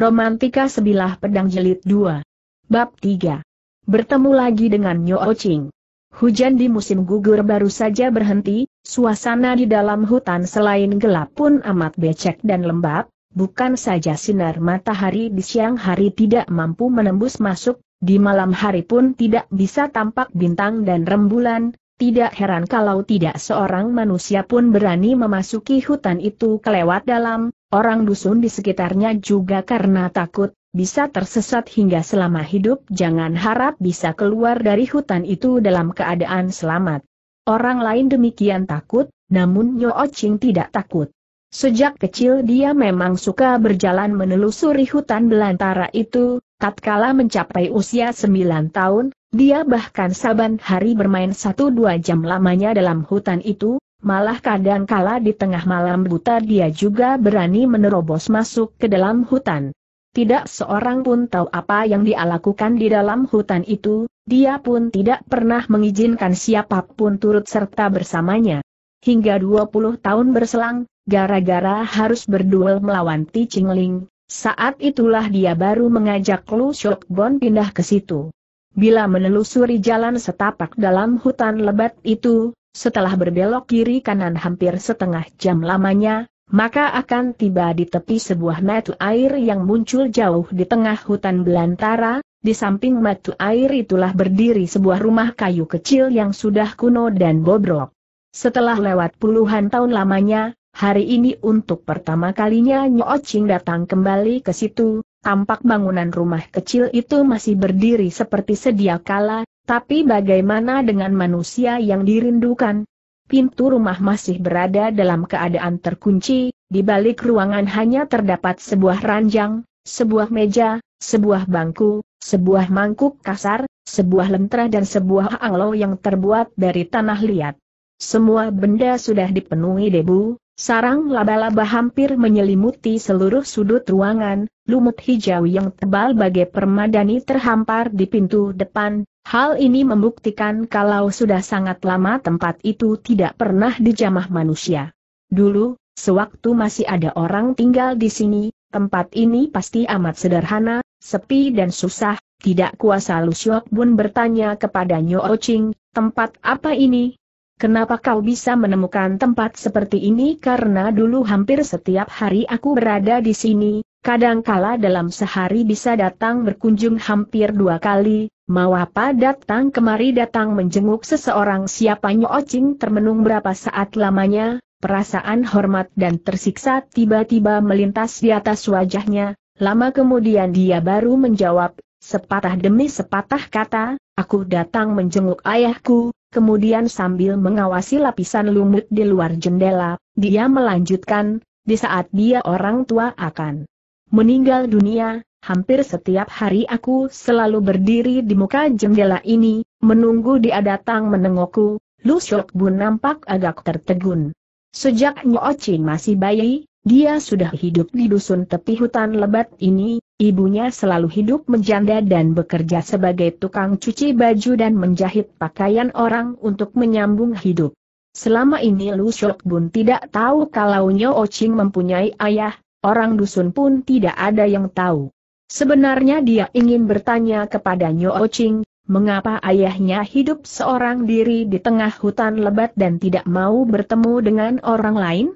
Romantika Sebilah Pedang Jelit 2. Bab 3. Bertemu lagi dengan Nyo Ching. Hujan di musim gugur baru saja berhenti, suasana di dalam hutan selain gelap pun amat becek dan lembab, bukan saja sinar matahari di siang hari tidak mampu menembus masuk, di malam hari pun tidak bisa tampak bintang dan rembulan, tidak heran kalau tidak seorang manusia pun berani memasuki hutan itu kelewat dalam, Orang dusun di sekitarnya juga karena takut, bisa tersesat hingga selama hidup jangan harap bisa keluar dari hutan itu dalam keadaan selamat. Orang lain demikian takut, namun Nyo Oching tidak takut. Sejak kecil dia memang suka berjalan menelusuri hutan belantara itu, tatkala mencapai usia 9 tahun, dia bahkan saban hari bermain 1-2 jam lamanya dalam hutan itu, Malah kadang kadangkala di tengah malam buta dia juga berani menerobos masuk ke dalam hutan. Tidak seorang pun tahu apa yang dia lakukan di dalam hutan itu, dia pun tidak pernah mengizinkan siapapun turut serta bersamanya. Hingga 20 tahun berselang, gara-gara harus berduel melawan Ti Qingling, saat itulah dia baru mengajak Lu Bon pindah ke situ. Bila menelusuri jalan setapak dalam hutan lebat itu, setelah berbelok kiri kanan hampir setengah jam lamanya, maka akan tiba di tepi sebuah mata air yang muncul jauh di tengah hutan belantara, di samping mata air itulah berdiri sebuah rumah kayu kecil yang sudah kuno dan bobrok. Setelah lewat puluhan tahun lamanya, Hari ini untuk pertama kalinya Ching datang kembali ke situ, tampak bangunan rumah kecil itu masih berdiri seperti sedia kala, tapi bagaimana dengan manusia yang dirindukan? Pintu rumah masih berada dalam keadaan terkunci, di balik ruangan hanya terdapat sebuah ranjang, sebuah meja, sebuah bangku, sebuah mangkuk kasar, sebuah lentera dan sebuah anglo yang terbuat dari tanah liat. Semua benda sudah dipenuhi debu, Sarang laba-laba hampir menyelimuti seluruh sudut ruangan, lumut hijau yang tebal bagai permadani terhampar di pintu depan, hal ini membuktikan kalau sudah sangat lama tempat itu tidak pernah dijamah manusia. Dulu, sewaktu masih ada orang tinggal di sini, tempat ini pasti amat sederhana, sepi dan susah, tidak kuasa Lu pun bertanya kepada Nyo Ching, tempat apa ini? Kenapa kau bisa menemukan tempat seperti ini? Karena dulu hampir setiap hari aku berada di sini, kadangkala dalam sehari bisa datang berkunjung hampir dua kali, mau apa datang kemari datang menjenguk seseorang Siapanya Ocing? termenung berapa saat lamanya, perasaan hormat dan tersiksa tiba-tiba melintas di atas wajahnya, lama kemudian dia baru menjawab, sepatah demi sepatah kata, aku datang menjenguk ayahku, kemudian sambil mengawasi lapisan lumut di luar jendela, dia melanjutkan, di saat dia orang tua akan meninggal dunia, hampir setiap hari aku selalu berdiri di muka jendela ini, menunggu dia datang menengokku, Lu Shok nampak agak tertegun. Sejak Nyo Chin masih bayi, dia sudah hidup di dusun tepi hutan lebat ini, ibunya selalu hidup menjanda dan bekerja sebagai tukang cuci baju dan menjahit pakaian orang untuk menyambung hidup. Selama ini Lu Shok Bun tidak tahu kalau Nyo Oching mempunyai ayah, orang dusun pun tidak ada yang tahu. Sebenarnya dia ingin bertanya kepada Nyo Oching, mengapa ayahnya hidup seorang diri di tengah hutan lebat dan tidak mau bertemu dengan orang lain?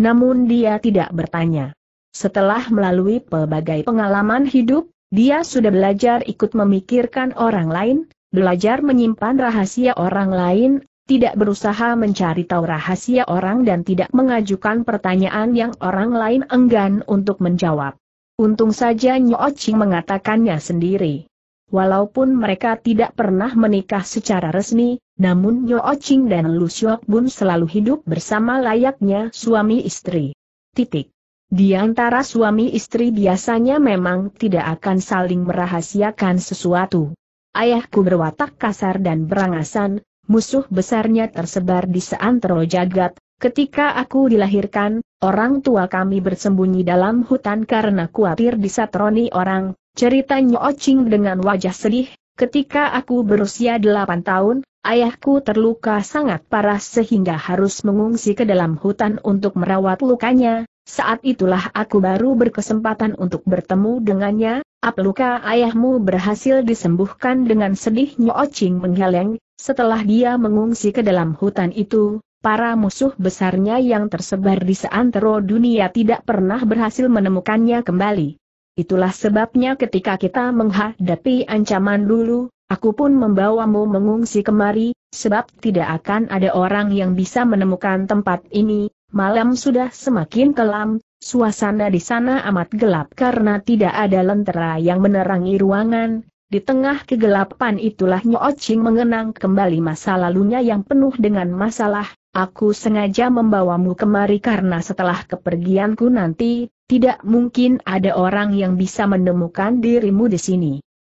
Namun dia tidak bertanya. Setelah melalui pelbagai pengalaman hidup, dia sudah belajar ikut memikirkan orang lain, belajar menyimpan rahasia orang lain, tidak berusaha mencari tahu rahasia orang dan tidak mengajukan pertanyaan yang orang lain enggan untuk menjawab. Untung saja Nyo Ching mengatakannya sendiri. Walaupun mereka tidak pernah menikah secara resmi, namun Nyo Oching dan Lu Xiok Bun selalu hidup bersama layaknya suami istri. Titik. Di antara suami istri biasanya memang tidak akan saling merahasiakan sesuatu. Ayahku berwatak kasar dan berangasan, musuh besarnya tersebar di seantero jagat, ketika aku dilahirkan, orang tua kami bersembunyi dalam hutan karena khawatir disatroni orang, Cerita Ching dengan wajah sedih, ketika aku berusia 8 tahun, ayahku terluka sangat parah sehingga harus mengungsi ke dalam hutan untuk merawat lukanya, saat itulah aku baru berkesempatan untuk bertemu dengannya, ap luka ayahmu berhasil disembuhkan dengan sedih Ching menggeleng, setelah dia mengungsi ke dalam hutan itu, para musuh besarnya yang tersebar di seantero dunia tidak pernah berhasil menemukannya kembali. Itulah sebabnya ketika kita menghadapi ancaman dulu, aku pun membawamu mengungsi kemari, sebab tidak akan ada orang yang bisa menemukan tempat ini, malam sudah semakin kelam, suasana di sana amat gelap karena tidak ada lentera yang menerangi ruangan, di tengah kegelapan itulah Nyoching mengenang kembali masa lalunya yang penuh dengan masalah. Aku sengaja membawamu kemari karena setelah kepergianku nanti, tidak mungkin ada orang yang bisa menemukan dirimu di sini.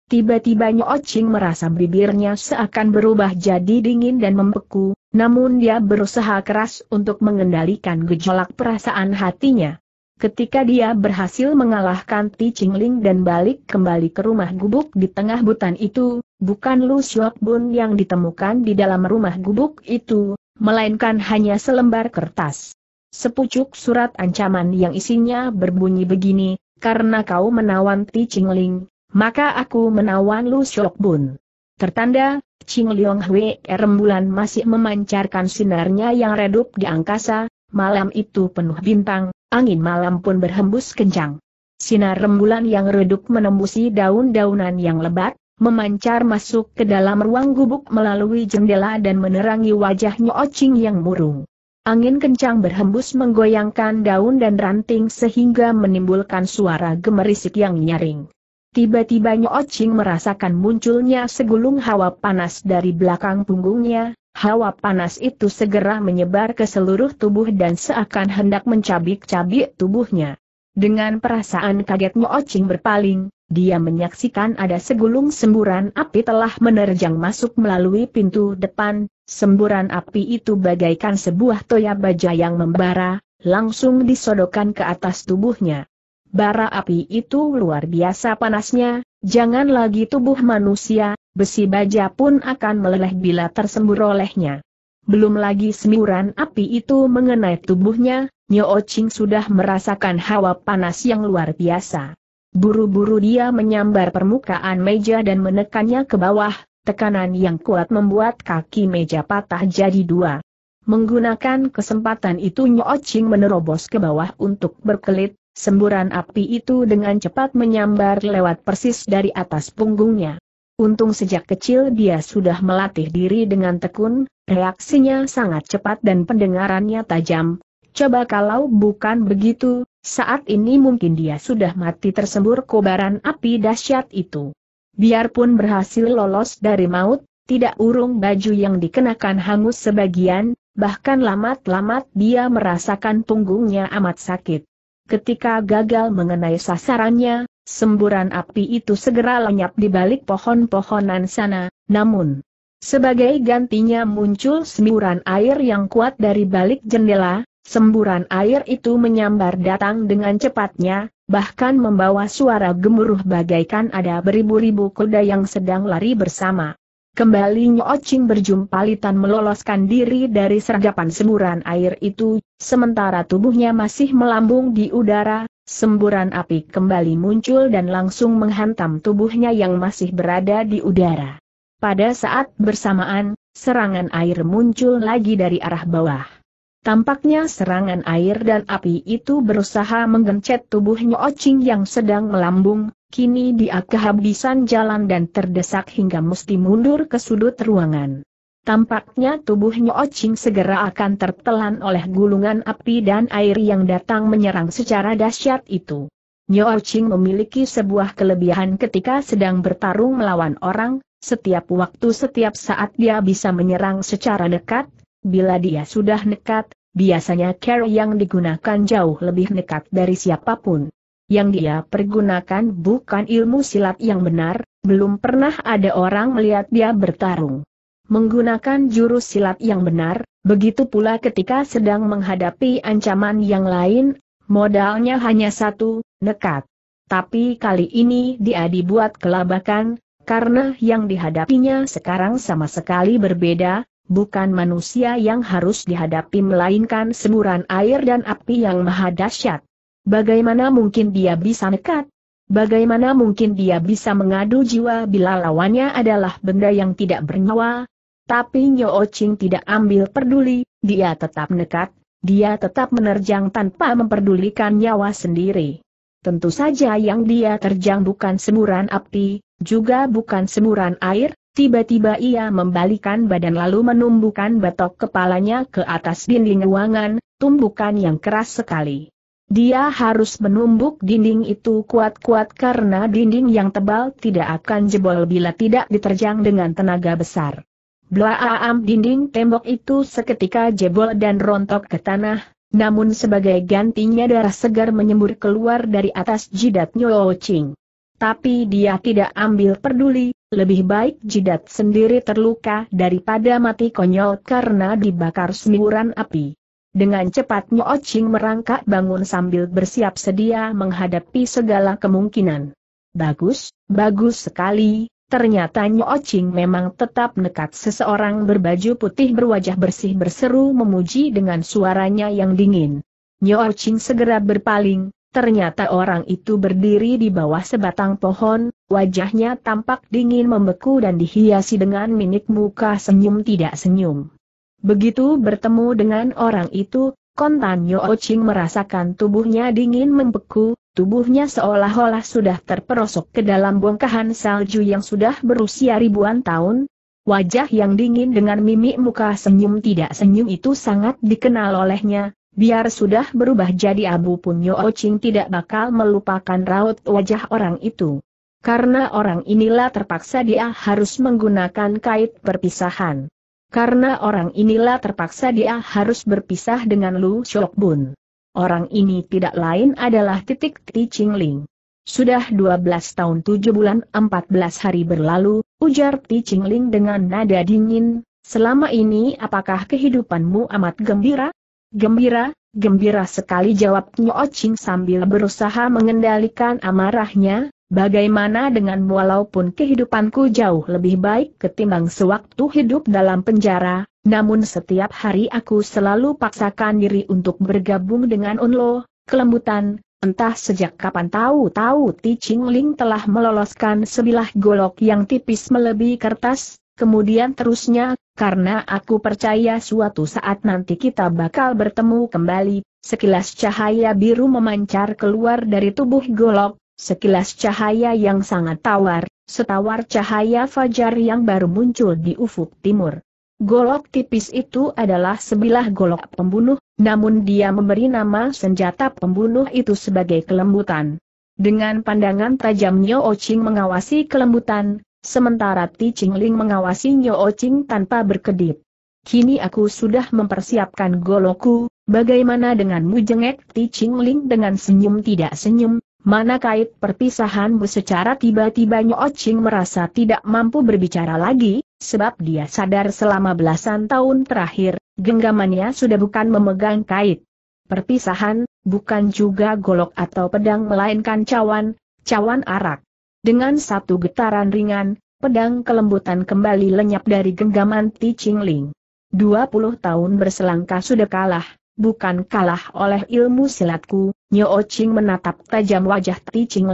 Tiba-tiba Nyocing merasa bibirnya seakan berubah jadi dingin dan membeku, namun dia berusaha keras untuk mengendalikan gejolak perasaan hatinya. Ketika dia berhasil mengalahkan Ti Qingling dan balik kembali ke rumah gubuk di tengah hutan itu, bukan Lu Xiaobun yang ditemukan di dalam rumah gubuk itu, melainkan hanya selembar kertas sepucuk surat ancaman yang isinya berbunyi begini, karena kau menawan Ti Qingling, maka aku menawan Lu Shok Bun. Tertanda, Ching Leong Hui rembulan masih memancarkan sinarnya yang redup di angkasa, malam itu penuh bintang, angin malam pun berhembus kencang. Sinar rembulan yang redup menembusi daun-daunan yang lebat, memancar masuk ke dalam ruang gubuk melalui jendela dan menerangi wajahnya Nyo yang murung. Angin kencang berhembus menggoyangkan daun dan ranting sehingga menimbulkan suara gemerisik yang nyaring. Tiba-tiba Nyo Ching merasakan munculnya segulung hawa panas dari belakang punggungnya, hawa panas itu segera menyebar ke seluruh tubuh dan seakan hendak mencabik-cabik tubuhnya. Dengan perasaan kaget Nyo Ching berpaling, dia menyaksikan ada segulung semburan api telah menerjang masuk melalui pintu depan, Semburan api itu bagaikan sebuah toya baja yang membara, langsung disodokkan ke atas tubuhnya. Bara api itu luar biasa panasnya, jangan lagi tubuh manusia, besi baja pun akan meleleh bila tersembur olehnya. Belum lagi semburan api itu mengenai tubuhnya, Nyo Ching sudah merasakan hawa panas yang luar biasa. Buru-buru dia menyambar permukaan meja dan menekannya ke bawah, Tekanan yang kuat membuat kaki meja patah jadi dua. Menggunakan kesempatan itu Nyo Ching menerobos ke bawah untuk berkelit, semburan api itu dengan cepat menyambar lewat persis dari atas punggungnya. Untung sejak kecil dia sudah melatih diri dengan tekun, reaksinya sangat cepat dan pendengarannya tajam. Coba kalau bukan begitu, saat ini mungkin dia sudah mati tersembur kobaran api dahsyat itu. Biarpun berhasil lolos dari maut, tidak urung baju yang dikenakan hangus sebagian, bahkan lamat-lamat dia merasakan punggungnya amat sakit. Ketika gagal mengenai sasarannya, semburan api itu segera lenyap di balik pohon-pohonan sana, namun sebagai gantinya muncul semburan air yang kuat dari balik jendela, Semburan air itu menyambar datang dengan cepatnya, bahkan membawa suara gemuruh bagaikan ada beribu-ribu kuda yang sedang lari bersama. Kembali berjumpa litan meloloskan diri dari sergapan semburan air itu, sementara tubuhnya masih melambung di udara, semburan api kembali muncul dan langsung menghantam tubuhnya yang masih berada di udara. Pada saat bersamaan, serangan air muncul lagi dari arah bawah. Tampaknya serangan air dan api itu berusaha menggencet tubuhnya Ocing yang sedang melambung, kini dia kehabisan jalan dan terdesak hingga mesti mundur ke sudut ruangan. Tampaknya tubuhnya Ocing segera akan tertelan oleh gulungan api dan air yang datang menyerang secara dahsyat itu. Nyo Ocing memiliki sebuah kelebihan ketika sedang bertarung melawan orang, setiap waktu setiap saat dia bisa menyerang secara dekat, bila dia sudah nekat, biasanya carry yang digunakan jauh lebih nekat dari siapapun. Yang dia pergunakan bukan ilmu silat yang benar, belum pernah ada orang melihat dia bertarung. Menggunakan jurus silat yang benar, begitu pula ketika sedang menghadapi ancaman yang lain, modalnya hanya satu, nekat. Tapi kali ini dia dibuat kelabakan, karena yang dihadapinya sekarang sama sekali berbeda, bukan manusia yang harus dihadapi melainkan semburan air dan api yang maha dahsyat. Bagaimana mungkin dia bisa nekat? Bagaimana mungkin dia bisa mengadu jiwa bila lawannya adalah benda yang tidak bernyawa? Tapi Nyo Ching tidak ambil peduli, dia tetap nekat, dia tetap menerjang tanpa memperdulikan nyawa sendiri. Tentu saja yang dia terjang bukan semburan api, juga bukan semburan air, Tiba-tiba ia membalikan badan lalu menumbukan batok kepalanya ke atas dinding ruangan, tumbukan yang keras sekali. Dia harus menumbuk dinding itu kuat-kuat karena dinding yang tebal tidak akan jebol bila tidak diterjang dengan tenaga besar. Blaaam dinding tembok itu seketika jebol dan rontok ke tanah, namun sebagai gantinya darah segar menyembur keluar dari atas jidat Nyo Ching. Tapi dia tidak ambil peduli, lebih baik jidat sendiri terluka daripada mati konyol karena dibakar semburan api. Dengan cepat Nyo Ching merangkak bangun sambil bersiap sedia menghadapi segala kemungkinan. Bagus, bagus sekali, ternyata Nyo Ching memang tetap nekat seseorang berbaju putih berwajah bersih berseru memuji dengan suaranya yang dingin. Nyo Ching segera berpaling, Ternyata orang itu berdiri di bawah sebatang pohon, wajahnya tampak dingin membeku dan dihiasi dengan mimik muka senyum tidak senyum. Begitu bertemu dengan orang itu, Kontan Yoo Ching merasakan tubuhnya dingin membeku, tubuhnya seolah-olah sudah terperosok ke dalam bongkahan salju yang sudah berusia ribuan tahun. Wajah yang dingin dengan mimik muka senyum tidak senyum itu sangat dikenal olehnya, Biar sudah berubah jadi abu pun Yo oh Ching tidak bakal melupakan raut wajah orang itu. Karena orang inilah terpaksa dia harus menggunakan kait perpisahan. Karena orang inilah terpaksa dia harus berpisah dengan Lu Shok Bun. Orang ini tidak lain adalah titik Ti Ching Ling. Sudah 12 tahun 7 bulan 14 hari berlalu, ujar Ti Ching Ling dengan nada dingin, selama ini apakah kehidupanmu amat gembira? Gembira, gembira sekali jawab Nyo Ching sambil berusaha mengendalikan amarahnya, bagaimana dengan walaupun kehidupanku jauh lebih baik ketimbang sewaktu hidup dalam penjara, namun setiap hari aku selalu paksakan diri untuk bergabung dengan Unlo, kelembutan, entah sejak kapan tahu-tahu Ti Ching Ling telah meloloskan sebilah golok yang tipis melebihi kertas, Kemudian terusnya, karena aku percaya suatu saat nanti kita bakal bertemu kembali, sekilas cahaya biru memancar keluar dari tubuh golok, sekilas cahaya yang sangat tawar, setawar cahaya fajar yang baru muncul di ufuk timur. Golok tipis itu adalah sebilah golok pembunuh, namun dia memberi nama senjata pembunuh itu sebagai kelembutan. Dengan pandangan tajam Nyo Oching mengawasi kelembutan, sementara Ti Qingling mengawasi Nyo Ching tanpa berkedip. Kini aku sudah mempersiapkan goloku, bagaimana denganmu jengek Ti Qingling dengan senyum tidak senyum, mana kait perpisahanmu secara tiba-tiba Nyo Ching merasa tidak mampu berbicara lagi, sebab dia sadar selama belasan tahun terakhir, genggamannya sudah bukan memegang kait. Perpisahan, bukan juga golok atau pedang melainkan cawan, cawan arak. Dengan satu getaran ringan, pedang kelembutan kembali lenyap dari genggaman Ti Ching Ling. 20 tahun berselangkah sudah kalah, bukan kalah oleh ilmu silatku, Nyo Ching menatap tajam wajah Ti Ching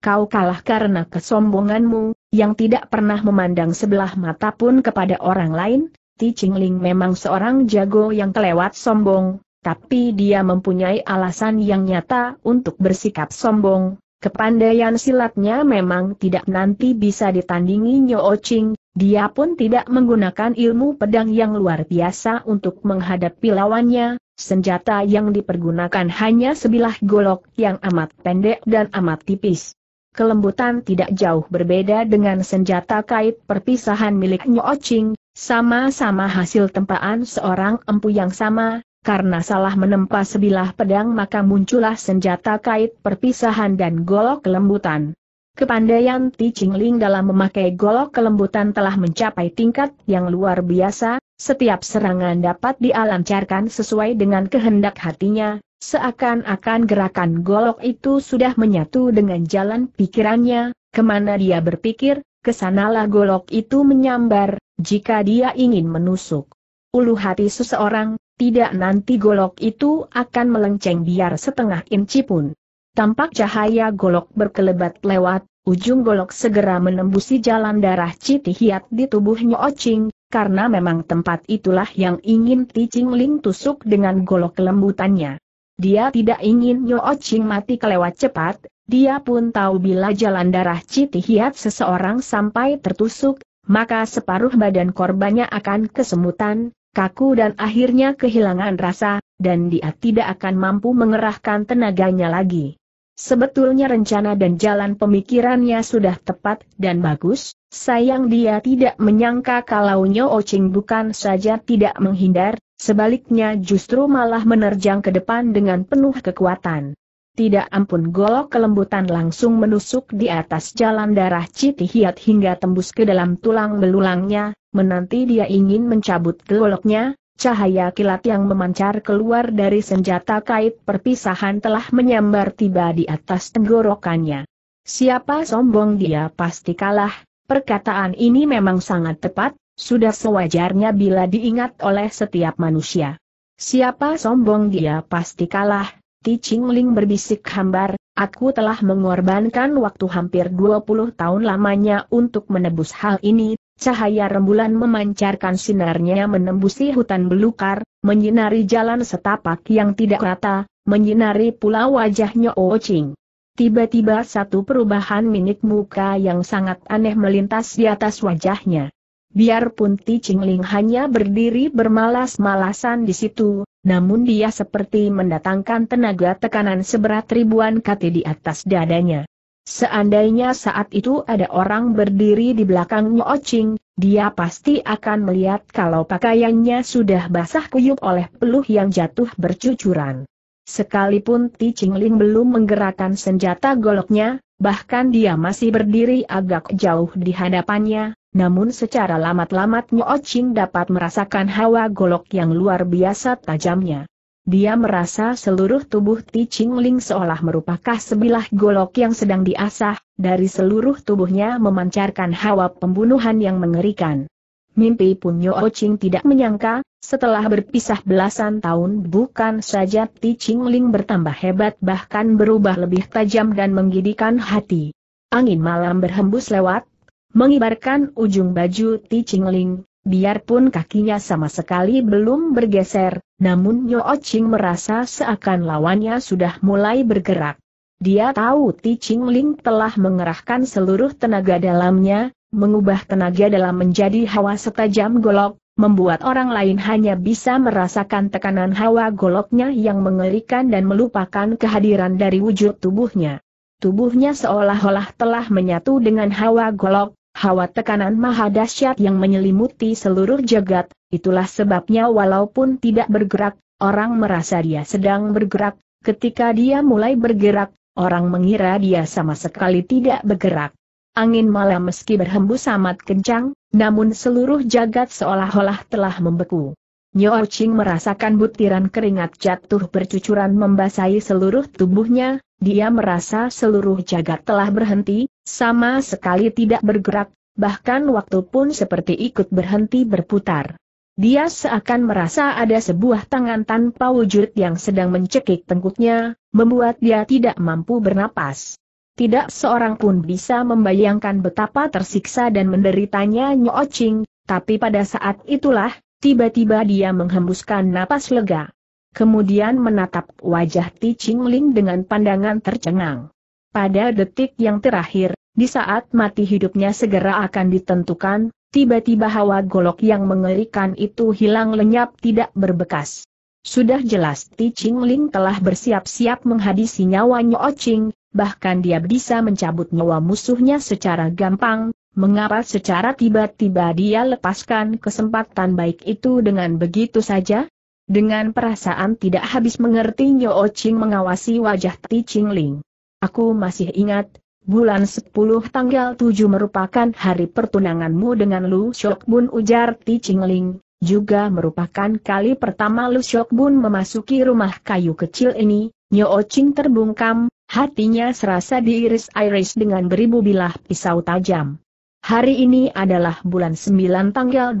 kau kalah karena kesombonganmu, yang tidak pernah memandang sebelah mata pun kepada orang lain, Ti Ching memang seorang jago yang kelewat sombong, tapi dia mempunyai alasan yang nyata untuk bersikap sombong, Kepandaian silatnya memang tidak nanti bisa ditandingi Nyo Oching, dia pun tidak menggunakan ilmu pedang yang luar biasa untuk menghadapi lawannya, senjata yang dipergunakan hanya sebilah golok yang amat pendek dan amat tipis. Kelembutan tidak jauh berbeda dengan senjata kait perpisahan milik Nyo Ching, sama-sama hasil tempaan seorang empu yang sama, karena salah menempa sebilah pedang maka muncullah senjata kait perpisahan dan golok kelembutan. Kepandaian Ti Ling dalam memakai golok kelembutan telah mencapai tingkat yang luar biasa, setiap serangan dapat dialancarkan sesuai dengan kehendak hatinya, seakan-akan gerakan golok itu sudah menyatu dengan jalan pikirannya, kemana dia berpikir, kesanalah golok itu menyambar, jika dia ingin menusuk. Ulu hati seseorang, tidak nanti golok itu akan melenceng biar setengah inci pun. Tampak cahaya golok berkelebat lewat, ujung golok segera menembusi jalan darah Citihiat di tubuhnya Ocing, karena memang tempat itulah yang ingin Ticing Ling tusuk dengan golok kelembutannya. Dia tidak ingin Nyo Ocing mati kelewat cepat, dia pun tahu bila jalan darah Citihiat seseorang sampai tertusuk, maka separuh badan korbannya akan kesemutan, kaku dan akhirnya kehilangan rasa, dan dia tidak akan mampu mengerahkan tenaganya lagi. Sebetulnya rencana dan jalan pemikirannya sudah tepat dan bagus, sayang dia tidak menyangka kalau Nyo Oching bukan saja tidak menghindar, sebaliknya justru malah menerjang ke depan dengan penuh kekuatan. Tidak ampun golok kelembutan langsung menusuk di atas jalan darah Citi Hiat hingga tembus ke dalam tulang belulangnya, menanti dia ingin mencabut goloknya, cahaya kilat yang memancar keluar dari senjata kait perpisahan telah menyambar tiba di atas tenggorokannya. Siapa sombong dia pasti kalah, perkataan ini memang sangat tepat, sudah sewajarnya bila diingat oleh setiap manusia. Siapa sombong dia pasti kalah, Ti Ching Ling berbisik hambar, aku telah mengorbankan waktu hampir 20 tahun lamanya untuk menebus hal ini, cahaya rembulan memancarkan sinarnya menembusi hutan belukar, menyinari jalan setapak yang tidak rata, menyinari pula wajahnya Oching. Tiba-tiba satu perubahan minik muka yang sangat aneh melintas di atas wajahnya. Biarpun Ti Ching Ling hanya berdiri bermalas-malasan di situ, namun dia seperti mendatangkan tenaga tekanan seberat ribuan kati di atas dadanya. Seandainya saat itu ada orang berdiri di belakang Ching, dia pasti akan melihat kalau pakaiannya sudah basah kuyup oleh peluh yang jatuh bercucuran. Sekalipun Ti Ling belum menggerakkan senjata goloknya, bahkan dia masih berdiri agak jauh di hadapannya, namun secara lamat-lamat Nyo Ching dapat merasakan hawa golok yang luar biasa tajamnya. Dia merasa seluruh tubuh Ti Ching Ling seolah merupakan sebilah golok yang sedang diasah, dari seluruh tubuhnya memancarkan hawa pembunuhan yang mengerikan. Mimpi pun Nyo Ching tidak menyangka, setelah berpisah belasan tahun bukan saja Ti Ching Ling bertambah hebat bahkan berubah lebih tajam dan menggidikan hati. Angin malam berhembus lewat, Mengibarkan ujung baju Ti Qingling, biarpun kakinya sama sekali belum bergeser, namun Nyo Ching merasa seakan lawannya sudah mulai bergerak. Dia tahu Ti Qingling telah mengerahkan seluruh tenaga dalamnya, mengubah tenaga dalam menjadi hawa setajam golok, membuat orang lain hanya bisa merasakan tekanan hawa goloknya yang mengerikan dan melupakan kehadiran dari wujud tubuhnya. Tubuhnya seolah-olah telah menyatu dengan hawa golok, hawa tekanan maha dahsyat yang menyelimuti seluruh jagat, itulah sebabnya walaupun tidak bergerak, orang merasa dia sedang bergerak, ketika dia mulai bergerak, orang mengira dia sama sekali tidak bergerak. Angin malam meski berhembus amat kencang, namun seluruh jagat seolah-olah telah membeku. Nyo Ching merasakan butiran keringat jatuh bercucuran membasahi seluruh tubuhnya, dia merasa seluruh jagat telah berhenti, sama sekali tidak bergerak, bahkan waktu pun seperti ikut berhenti berputar. Dia seakan merasa ada sebuah tangan tanpa wujud yang sedang mencekik tengkuknya, membuat dia tidak mampu bernapas. Tidak seorang pun bisa membayangkan betapa tersiksa dan menderitanya Ching, tapi pada saat itulah, tiba-tiba dia menghembuskan napas lega. Kemudian menatap wajah Ti Ching Ling dengan pandangan tercengang. Pada detik yang terakhir, di saat mati hidupnya segera akan ditentukan, tiba-tiba hawa golok yang mengerikan itu hilang lenyap tidak berbekas. Sudah jelas Ti Ching Ling telah bersiap-siap menghabisi nyawa Nyo Ching, bahkan dia bisa mencabut nyawa musuhnya secara gampang, mengapa secara tiba-tiba dia lepaskan kesempatan baik itu dengan begitu saja? Dengan perasaan tidak habis mengerti Nyo Ching mengawasi wajah Ti Ching Ling. Aku masih ingat, bulan 10 tanggal 7 merupakan hari pertunanganmu dengan Lu Shok Bun ujar Ti Chingling, juga merupakan kali pertama Lu Shok Bun memasuki rumah kayu kecil ini, Nyo Ching terbungkam, hatinya serasa diiris-iris dengan beribu bilah pisau tajam. Hari ini adalah bulan 9 tanggal 26,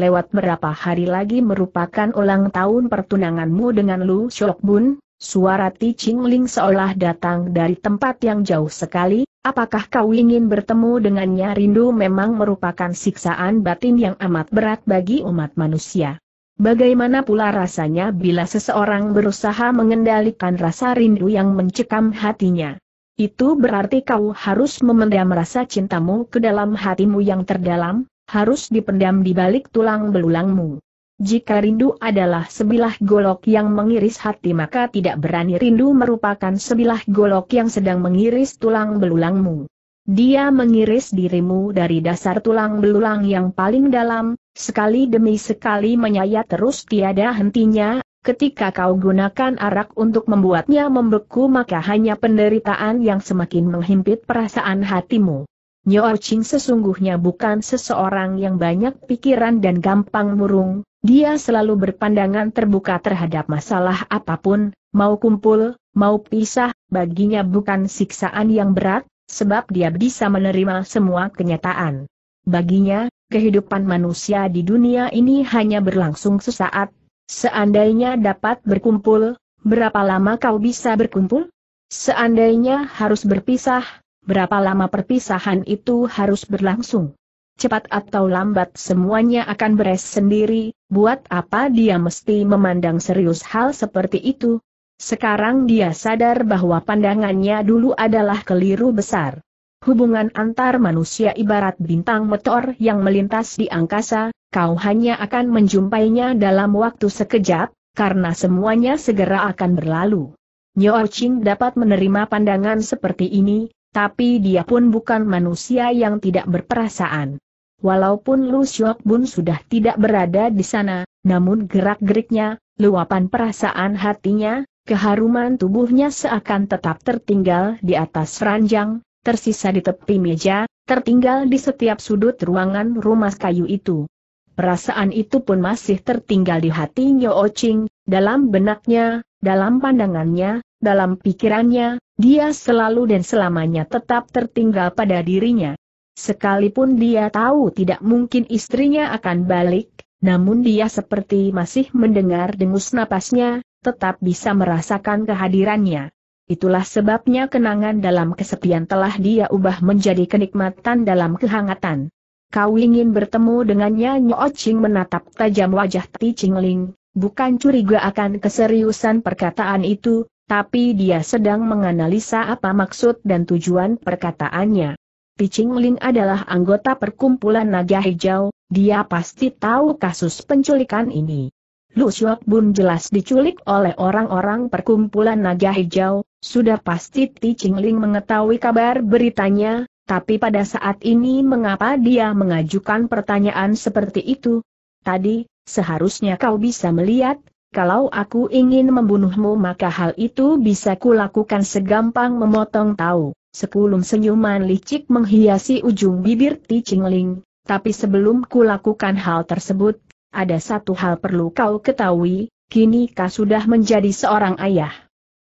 lewat berapa hari lagi merupakan ulang tahun pertunanganmu dengan Lu Shok Bun, Suara Ti Ching seolah datang dari tempat yang jauh sekali, apakah kau ingin bertemu dengannya rindu memang merupakan siksaan batin yang amat berat bagi umat manusia. Bagaimana pula rasanya bila seseorang berusaha mengendalikan rasa rindu yang mencekam hatinya. Itu berarti kau harus memendam rasa cintamu ke dalam hatimu yang terdalam, harus dipendam di balik tulang belulangmu. Jika rindu adalah sebilah golok yang mengiris hati maka tidak berani rindu merupakan sebilah golok yang sedang mengiris tulang belulangmu. Dia mengiris dirimu dari dasar tulang belulang yang paling dalam, sekali demi sekali menyayat terus tiada hentinya, ketika kau gunakan arak untuk membuatnya membeku maka hanya penderitaan yang semakin menghimpit perasaan hatimu. Nyo Ching sesungguhnya bukan seseorang yang banyak pikiran dan gampang murung, dia selalu berpandangan terbuka terhadap masalah apapun, mau kumpul, mau pisah, baginya bukan siksaan yang berat, sebab dia bisa menerima semua kenyataan. Baginya, kehidupan manusia di dunia ini hanya berlangsung sesaat. Seandainya dapat berkumpul, berapa lama kau bisa berkumpul? Seandainya harus berpisah, berapa lama perpisahan itu harus berlangsung? cepat atau lambat semuanya akan beres sendiri, buat apa dia mesti memandang serius hal seperti itu? Sekarang dia sadar bahwa pandangannya dulu adalah keliru besar. Hubungan antar manusia ibarat bintang meteor yang melintas di angkasa, kau hanya akan menjumpainya dalam waktu sekejap, karena semuanya segera akan berlalu. Nyo Ching dapat menerima pandangan seperti ini, tapi dia pun bukan manusia yang tidak berperasaan. Walaupun Lu Xiok Bun sudah tidak berada di sana, namun gerak-geriknya, luapan perasaan hatinya, keharuman tubuhnya seakan tetap tertinggal di atas ranjang, tersisa di tepi meja, tertinggal di setiap sudut ruangan rumah kayu itu. Perasaan itu pun masih tertinggal di hati Nyo Oching, dalam benaknya, dalam pandangannya, dalam pikirannya, dia selalu dan selamanya tetap tertinggal pada dirinya. Sekalipun dia tahu tidak mungkin istrinya akan balik, namun dia seperti masih mendengar dengus napasnya, tetap bisa merasakan kehadirannya. Itulah sebabnya kenangan dalam kesepian telah dia ubah menjadi kenikmatan dalam kehangatan. Kau ingin bertemu dengannya Nyo Ching menatap tajam wajah Ti Ching Ling, bukan curiga akan keseriusan perkataan itu, tapi dia sedang menganalisa apa maksud dan tujuan perkataannya. Picing Ling adalah anggota perkumpulan naga hijau, dia pasti tahu kasus penculikan ini. Lu Xiuok Bun jelas diculik oleh orang-orang perkumpulan naga hijau, sudah pasti Ti Ling mengetahui kabar beritanya, tapi pada saat ini mengapa dia mengajukan pertanyaan seperti itu? Tadi, seharusnya kau bisa melihat, kalau aku ingin membunuhmu maka hal itu bisa kulakukan segampang memotong tahu. Sekulum senyuman licik menghiasi ujung bibir Ti Qingling, tapi sebelum kulakukan hal tersebut, ada satu hal perlu kau ketahui, kini kau sudah menjadi seorang ayah.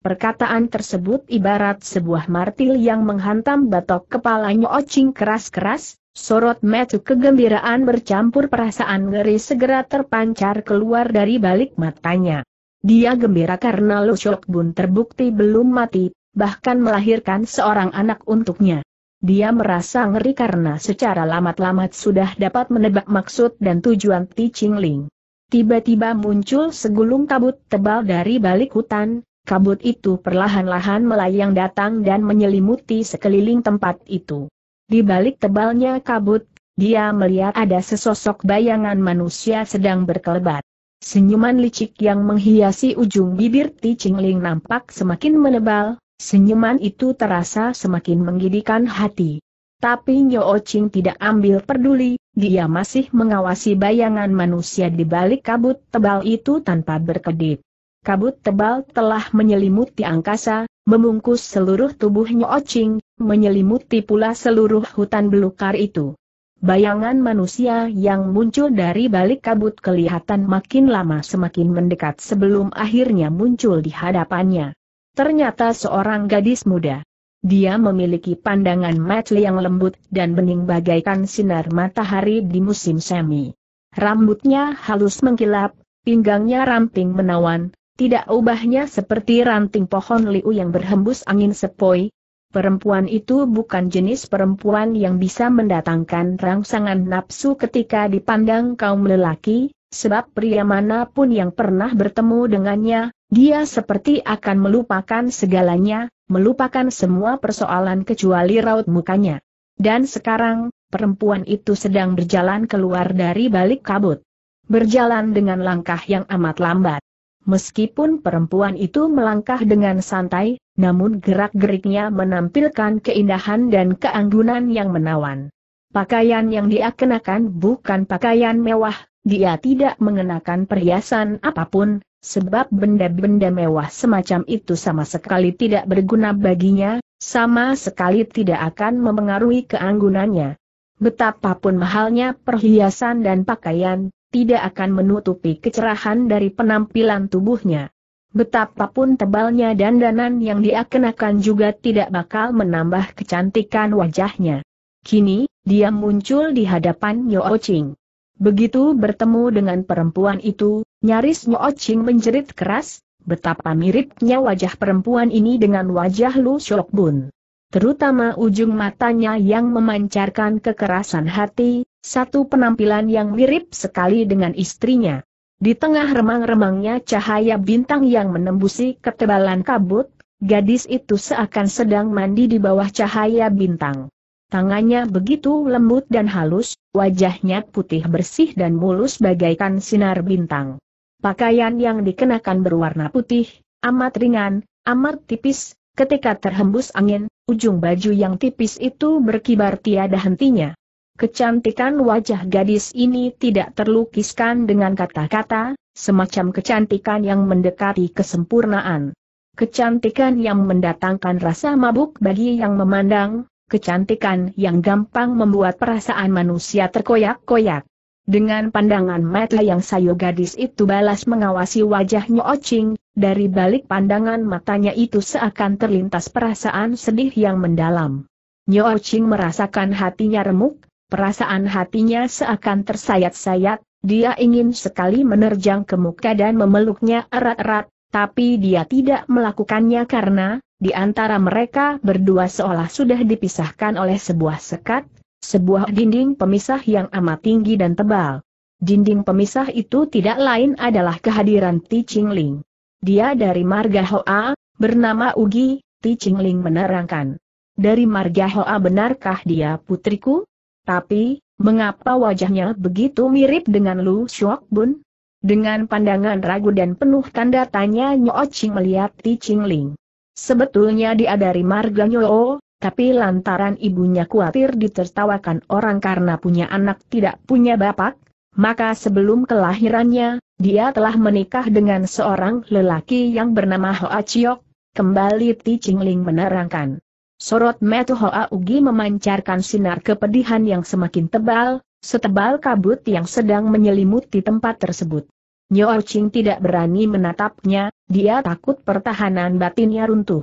Perkataan tersebut ibarat sebuah martil yang menghantam batok kepalanya ocing keras-keras, Sorot metu kegembiraan bercampur perasaan ngeri segera terpancar keluar dari balik matanya. Dia gembira karena Lu Shok Bun terbukti belum mati, bahkan melahirkan seorang anak untuknya. Dia merasa ngeri karena secara lamat-lamat sudah dapat menebak maksud dan tujuan Ti Ching Ling. Tiba-tiba muncul segulung kabut tebal dari balik hutan, kabut itu perlahan-lahan melayang datang dan menyelimuti sekeliling tempat itu. Di balik tebalnya kabut, dia melihat ada sesosok bayangan manusia sedang berkelebat. Senyuman licik yang menghiasi ujung bibir Ti Ling nampak semakin menebal, senyuman itu terasa semakin menggidikan hati. Tapi Nyo Ching tidak ambil peduli, dia masih mengawasi bayangan manusia di balik kabut tebal itu tanpa berkedip kabut tebal telah menyelimuti angkasa, membungkus seluruh tubuhnya Nyocing, menyelimuti pula seluruh hutan belukar itu. Bayangan manusia yang muncul dari balik kabut kelihatan makin lama semakin mendekat sebelum akhirnya muncul di hadapannya. Ternyata seorang gadis muda. Dia memiliki pandangan mata yang lembut dan bening bagaikan sinar matahari di musim semi. Rambutnya halus mengkilap, pinggangnya ramping menawan, tidak ubahnya seperti ranting pohon liu yang berhembus angin sepoi, perempuan itu bukan jenis perempuan yang bisa mendatangkan rangsangan nafsu ketika dipandang kaum lelaki, sebab pria manapun yang pernah bertemu dengannya, dia seperti akan melupakan segalanya, melupakan semua persoalan kecuali raut mukanya. Dan sekarang, perempuan itu sedang berjalan keluar dari balik kabut. Berjalan dengan langkah yang amat lambat. Meskipun perempuan itu melangkah dengan santai, namun gerak-geriknya menampilkan keindahan dan keanggunan yang menawan. Pakaian yang dia kenakan bukan pakaian mewah, dia tidak mengenakan perhiasan apapun, sebab benda-benda mewah semacam itu sama sekali tidak berguna baginya, sama sekali tidak akan memengaruhi keanggunannya. Betapapun mahalnya perhiasan dan pakaian, tidak akan menutupi kecerahan dari penampilan tubuhnya. Betapapun tebalnya dandanan yang diakenakan juga tidak bakal menambah kecantikan wajahnya. Kini, dia muncul di hadapan Nyo Ching. Begitu bertemu dengan perempuan itu, nyaris Nyo Ching menjerit keras, betapa miripnya wajah perempuan ini dengan wajah Lu Shok terutama ujung matanya yang memancarkan kekerasan hati, satu penampilan yang mirip sekali dengan istrinya. Di tengah remang-remangnya cahaya bintang yang menembusi ketebalan kabut, gadis itu seakan sedang mandi di bawah cahaya bintang. Tangannya begitu lembut dan halus, wajahnya putih bersih dan mulus bagaikan sinar bintang. Pakaian yang dikenakan berwarna putih, amat ringan, amat tipis, ketika terhembus angin, Ujung baju yang tipis itu berkibar tiada hentinya. Kecantikan wajah gadis ini tidak terlukiskan dengan kata-kata, semacam kecantikan yang mendekati kesempurnaan. Kecantikan yang mendatangkan rasa mabuk bagi yang memandang, kecantikan yang gampang membuat perasaan manusia terkoyak-koyak. Dengan pandangan mata yang sayu gadis itu balas mengawasi wajahnya Ocing, dari balik pandangan matanya itu seakan terlintas perasaan sedih yang mendalam. Nyo Ching merasakan hatinya remuk, perasaan hatinya seakan tersayat-sayat, dia ingin sekali menerjang ke muka dan memeluknya erat-erat, tapi dia tidak melakukannya karena, di antara mereka berdua seolah sudah dipisahkan oleh sebuah sekat, sebuah dinding pemisah yang amat tinggi dan tebal. Dinding pemisah itu tidak lain adalah kehadiran Ti Ching Ling. Dia dari marga Hoa, bernama Ugi, Ti Ling menerangkan. Dari marga Hoa benarkah dia putriku? Tapi, mengapa wajahnya begitu mirip dengan Lu Shok Bun? Dengan pandangan ragu dan penuh tanda tanya Nyo Ching melihat Ti Ling. Sebetulnya dia dari marga Nyo, tapi lantaran ibunya khawatir ditertawakan orang karena punya anak tidak punya bapak, maka sebelum kelahirannya, dia telah menikah dengan seorang lelaki yang bernama Hoa Chiok, kembali Ti Ling menerangkan. Sorot metu Hoa Ugi memancarkan sinar kepedihan yang semakin tebal, setebal kabut yang sedang menyelimuti tempat tersebut. Nyo Ching tidak berani menatapnya, dia takut pertahanan batinnya runtuh.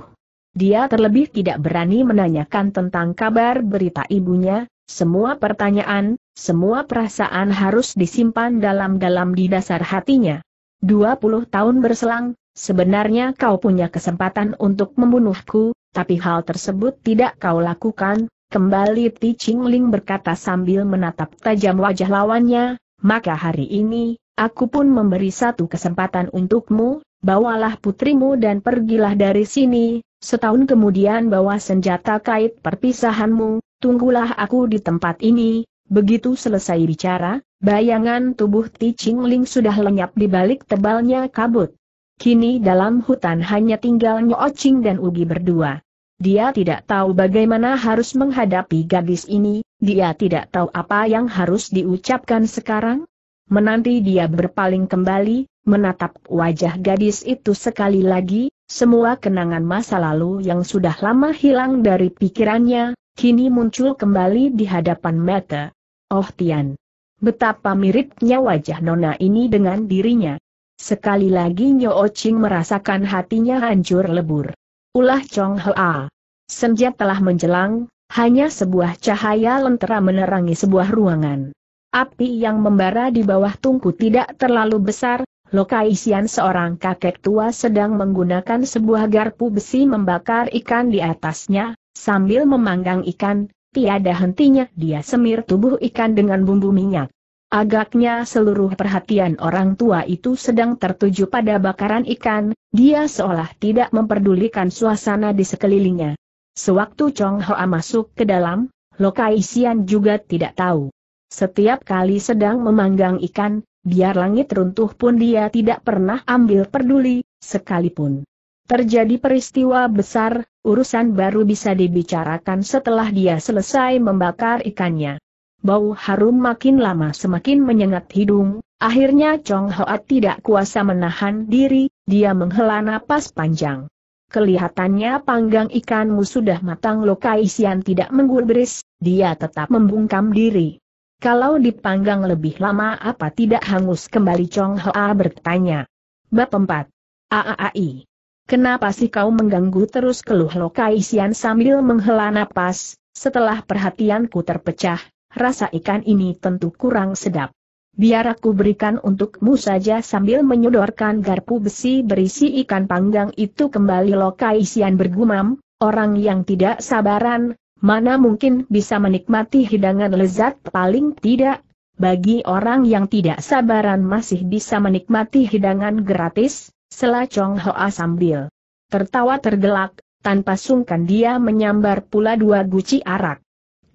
Dia terlebih tidak berani menanyakan tentang kabar berita ibunya, semua pertanyaan, semua perasaan harus disimpan dalam-dalam di dasar hatinya. 20 tahun berselang, sebenarnya kau punya kesempatan untuk membunuhku, tapi hal tersebut tidak kau lakukan, kembali Ti Qingling berkata sambil menatap tajam wajah lawannya, maka hari ini, aku pun memberi satu kesempatan untukmu, bawalah putrimu dan pergilah dari sini, setahun kemudian bawa senjata kait perpisahanmu, tunggulah aku di tempat ini, begitu selesai bicara, bayangan tubuh Ti Ching Ling sudah lenyap di balik tebalnya kabut. Kini dalam hutan hanya tinggal Nyo Ching dan Ugi berdua. Dia tidak tahu bagaimana harus menghadapi gadis ini, dia tidak tahu apa yang harus diucapkan sekarang. Menanti dia berpaling kembali, menatap wajah gadis itu sekali lagi, semua kenangan masa lalu yang sudah lama hilang dari pikirannya, kini muncul kembali di hadapan mata. Oh Tian! Betapa miripnya wajah nona ini dengan dirinya. Sekali lagi Nyo Ching merasakan hatinya hancur lebur. Ulah Chong Hoa. Senja telah menjelang, hanya sebuah cahaya lentera menerangi sebuah ruangan. Api yang membara di bawah tungku tidak terlalu besar, Lokaisian seorang kakek tua sedang menggunakan sebuah garpu besi membakar ikan di atasnya, Sambil memanggang ikan, tiada hentinya dia semir tubuh ikan dengan bumbu minyak. Agaknya seluruh perhatian orang tua itu sedang tertuju pada bakaran ikan, dia seolah tidak memperdulikan suasana di sekelilingnya. Sewaktu Chong Hoa masuk ke dalam, Lokai Sian juga tidak tahu. Setiap kali sedang memanggang ikan, biar langit runtuh pun dia tidak pernah ambil peduli, sekalipun Terjadi peristiwa besar, urusan baru bisa dibicarakan setelah dia selesai membakar ikannya. Bau harum makin lama semakin menyengat hidung, akhirnya Chong Hoat tidak kuasa menahan diri, dia menghela napas panjang. Kelihatannya panggang ikanmu sudah matang lo Kaisian tidak menggulbris, dia tetap membungkam diri. Kalau dipanggang lebih lama apa tidak hangus kembali Chong Hoa bertanya. Bab 4. AAAI Kenapa sih kau mengganggu terus keluh lokai Sian sambil menghela napas, setelah perhatianku terpecah, rasa ikan ini tentu kurang sedap. Biar aku berikan untukmu saja sambil menyodorkan garpu besi berisi ikan panggang itu kembali lokai Sian bergumam, orang yang tidak sabaran, mana mungkin bisa menikmati hidangan lezat paling tidak, bagi orang yang tidak sabaran masih bisa menikmati hidangan gratis, Sela Chong Hoa sambil tertawa tergelak, tanpa sungkan dia menyambar pula dua guci arak.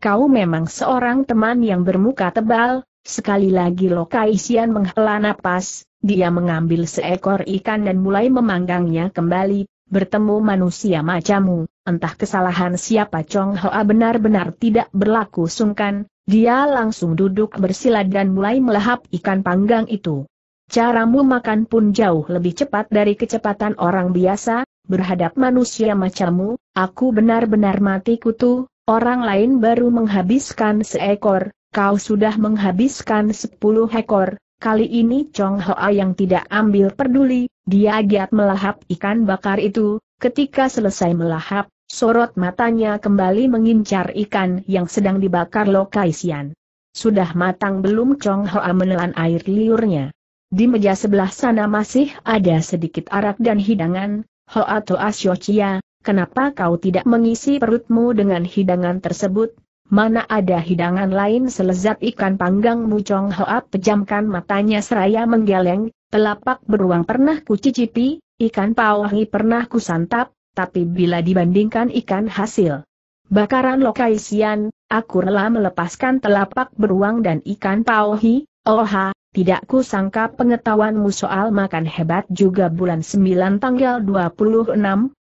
Kau memang seorang teman yang bermuka tebal, sekali lagi Lokaisian menghela napas, dia mengambil seekor ikan dan mulai memanggangnya kembali, bertemu manusia macammu, entah kesalahan siapa Chong Hoa benar-benar tidak berlaku sungkan, dia langsung duduk bersila dan mulai melahap ikan panggang itu. Caramu makan pun jauh lebih cepat dari kecepatan orang biasa, berhadap manusia macammu, aku benar-benar mati kutu, orang lain baru menghabiskan seekor, kau sudah menghabiskan sepuluh ekor, kali ini Chong Hoa yang tidak ambil peduli, dia giat melahap ikan bakar itu, ketika selesai melahap, sorot matanya kembali mengincar ikan yang sedang dibakar Lokaisian. Sudah matang belum Chong Hoa menelan air liurnya. Di meja sebelah sana masih ada sedikit arak dan hidangan, Ho atau asyocia, kenapa kau tidak mengisi perutmu dengan hidangan tersebut? Mana ada hidangan lain selezat ikan panggang mucong Hoa pejamkan matanya seraya menggeleng, telapak beruang pernah kucicipi, ikan pauhi pernah kusantap, tapi bila dibandingkan ikan hasil bakaran lokaisian, aku rela melepaskan telapak beruang dan ikan pauhi, oha, tidak kusangka pengetahuanmu soal makan hebat juga bulan 9 tanggal 26,